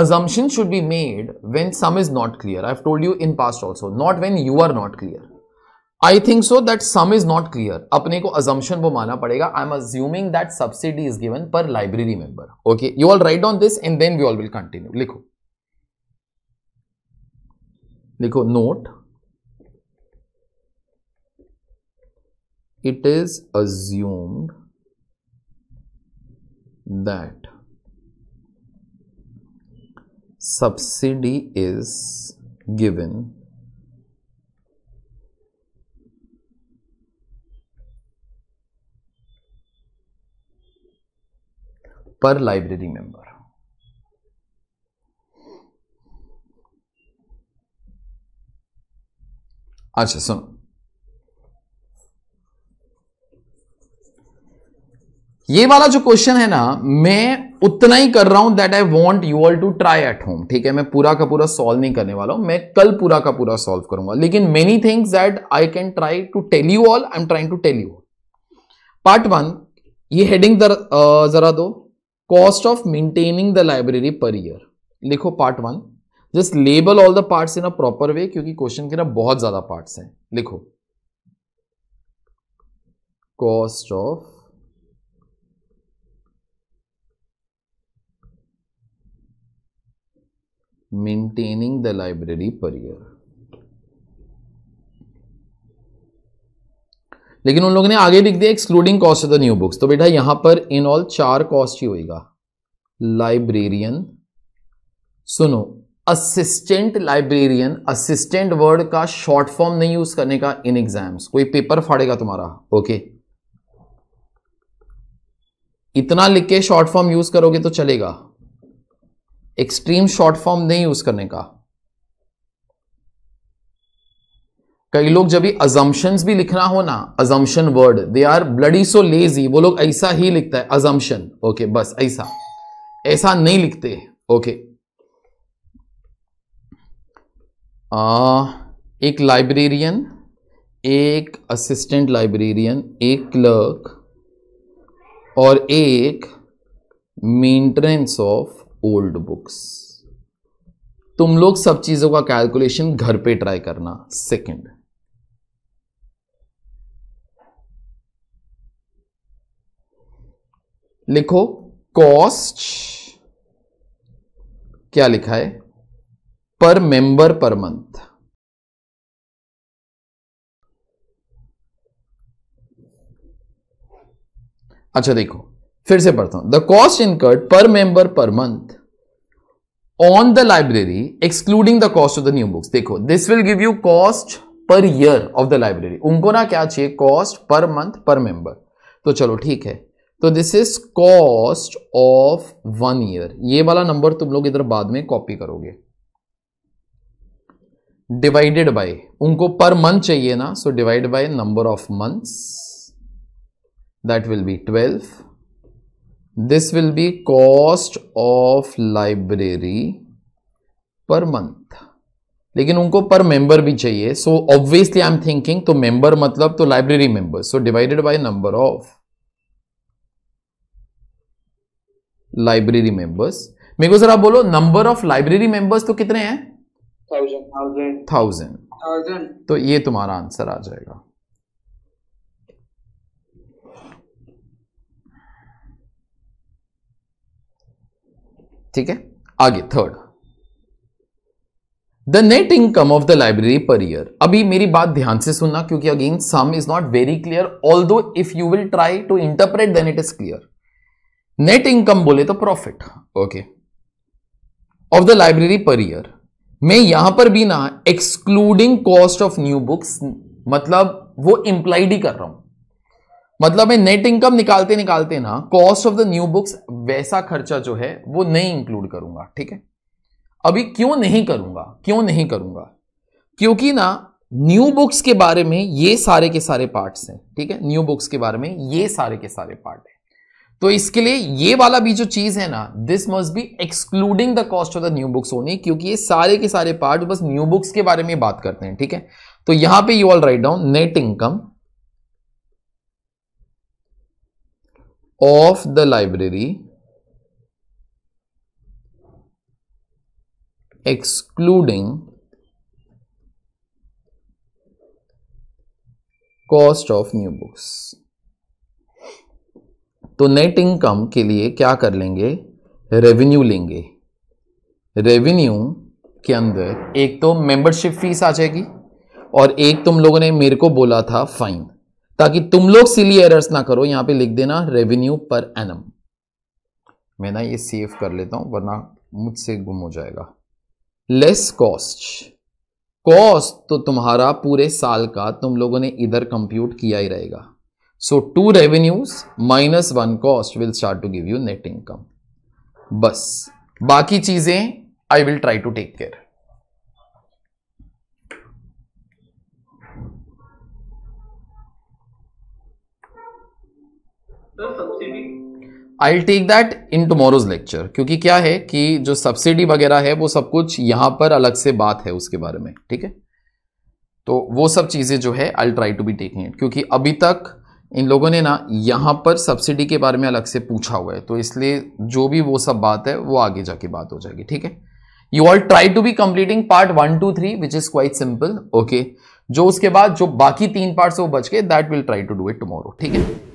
assumption should be made when sum is not clear I told you in past also not when you are not clear I think so that sum is not clear अपने को अजम्पन वो माना पड़ेगा I am assuming that subsidy is given per library member okay you all write on this and then we all will continue लिखो लिखो note it is assumed that subsidy is given per library member अच्छा सुनो ये वाला जो क्वेश्चन है ना मैं उतना ही कर रहा हूं that I want you all to try at home ठीक है मैं पूरा का पूरा सॉल्व नहीं करने वाला हूं मैं कल पूरा का पूरा सॉल्व करूंगा लेकिन many things that I can try to tell you all I am trying to tell you all part one ये हेडिंग जरा दो cost of maintaining the library per year लिखो part one just label all the parts in a proper way क्योंकि क्वेश्चन के ना बहुत ज्यादा पार्ट्स हैं लिखो cost of maintaining the library per year लेकिन उन लोगों ने आगे लिख दिया excluding cost of the new books तो बेटा यहां पर इन ऑल चार कॉस्ट ही होगा लाइब्रेरियन सुनो असिस्टेंट लाइब्रेरियन असिस्टेंट वर्ड का शॉर्ट फॉर्म नहीं यूज करने का इन एग्जाम्स कोई पेपर फाड़ेगा तुम्हारा ओके okay. इतना लिख के शॉर्ट फॉर्म यूज करोगे तो चलेगा एक्सट्रीम शॉर्ट फॉर्म नहीं यूज करने का कई लोग जब भी अजम्पन्स भी लिखना हो ना अजम्पन word they are bloody so lazy वो लोग ऐसा ही लिखता है अजम्पन ओके okay, बस ऐसा ऐसा नहीं लिखते ओके okay. आ, एक लाइब्रेरियन एक असिस्टेंट लाइब्रेरियन एक क्लर्क और एक मेंटेनेंस ऑफ ओल्ड बुक्स तुम लोग सब चीज़ों का कैलकुलेशन घर पे ट्राई करना सेकंड लिखो कॉस्ट क्या लिखा है पर मेंबर पर मंथ अच्छा देखो फिर से पढ़ता हूं the cost incurred per member per month on the library excluding the cost of the new books देखो this will give you cost per year of the library उनको ना क्या चाहिए कॉस्ट पर मंथ पर मेंबर तो चलो ठीक है तो this is cost of one year ये वाला नंबर तुम लोग इधर बाद में कॉपी करोगे डिवाइडेड बाय उनको पर मंथ चाहिए ना so divide by number of months that will be twelve this will be cost of library per month लेकिन उनको पर मेंबर भी चाहिए so obviously I am thinking तो मेंबर मतलब तो library member so divided by number of library members मेरे को जरा बोलो नंबर ऑफ लाइब्रेरी मेंबर्स तो कितने हैं थाउजेंड थाउजेंड तो ये तुम्हारा आंसर आ जाएगा ठीक है आगे third the net income of the library per year अभी मेरी बात ध्यान से सुनना क्योंकि again sum is not very clear although if you will try to interpret then it is clear net income बोले तो profit okay of the library per year मैं यहां पर भी ना excluding cost of new books मतलब वो इंप्लाइड ही कर रहा हूं मतलब मैं नेट इनकम निकालते निकालते ना cost of the new books वैसा खर्चा जो है वो नहीं इंक्लूड करूंगा ठीक है अभी क्यों नहीं करूंगा क्यों नहीं करूंगा क्योंकि ना न्यू बुक्स के बारे में ये सारे के सारे पार्ट्स हैं ठीक है न्यू बुक्स के बारे में ये सारे के सारे पार्ट हैं तो इसके लिए ये वाला भी जो चीज है ना this must be excluding the cost of the new books only क्योंकि ये सारे के सारे पार्ट बस न्यू बुक्स के बारे में बात करते हैं ठीक है तो यहां पे you all write down net income of the library excluding cost of new books तो नेट इनकम के लिए क्या कर लेंगे रेवेन्यू लेंगे रेवेन्यू के अंदर एक तो मेंबरशिप फीस आ जाएगी और एक तुम लोगों ने मेरे को बोला था फाइन ताकि तुम लोग सिली एरर्स ना करो यहां पे लिख देना रेवेन्यू पर एनम मैं ना ये सेव कर लेता हूं वरना मुझसे गुम हो जाएगा लेस कॉस्ट कॉस्ट तो तुम्हारा पूरे साल का तुम लोगों ने इधर कंप्यूट किया ही रहेगा so two revenues minus one cost will start to give you net income बस बाकी चीजें I will try to take care I take that in tomorrow's lecture क्योंकि क्या है कि जो सब्सिडी वगैरह है वो सब कुछ यहां पर अलग से बात है उसके बारे में ठीक है तो वो सब चीजें जो है I try to be taking it क्योंकि अभी तक इन लोगों ने ना यहाँ पर सब्सिडी के बारे में अलग से पूछा हुआ है तो इसलिए जो भी वो सब बात है वो आगे जाके बात हो जाएगी ठीक है you all try to be completing part one two three which is quite simple okay जो उसके बाद जो बाकी तीन पार्ट वो बच गए that will try to do it tomorrow ठीक है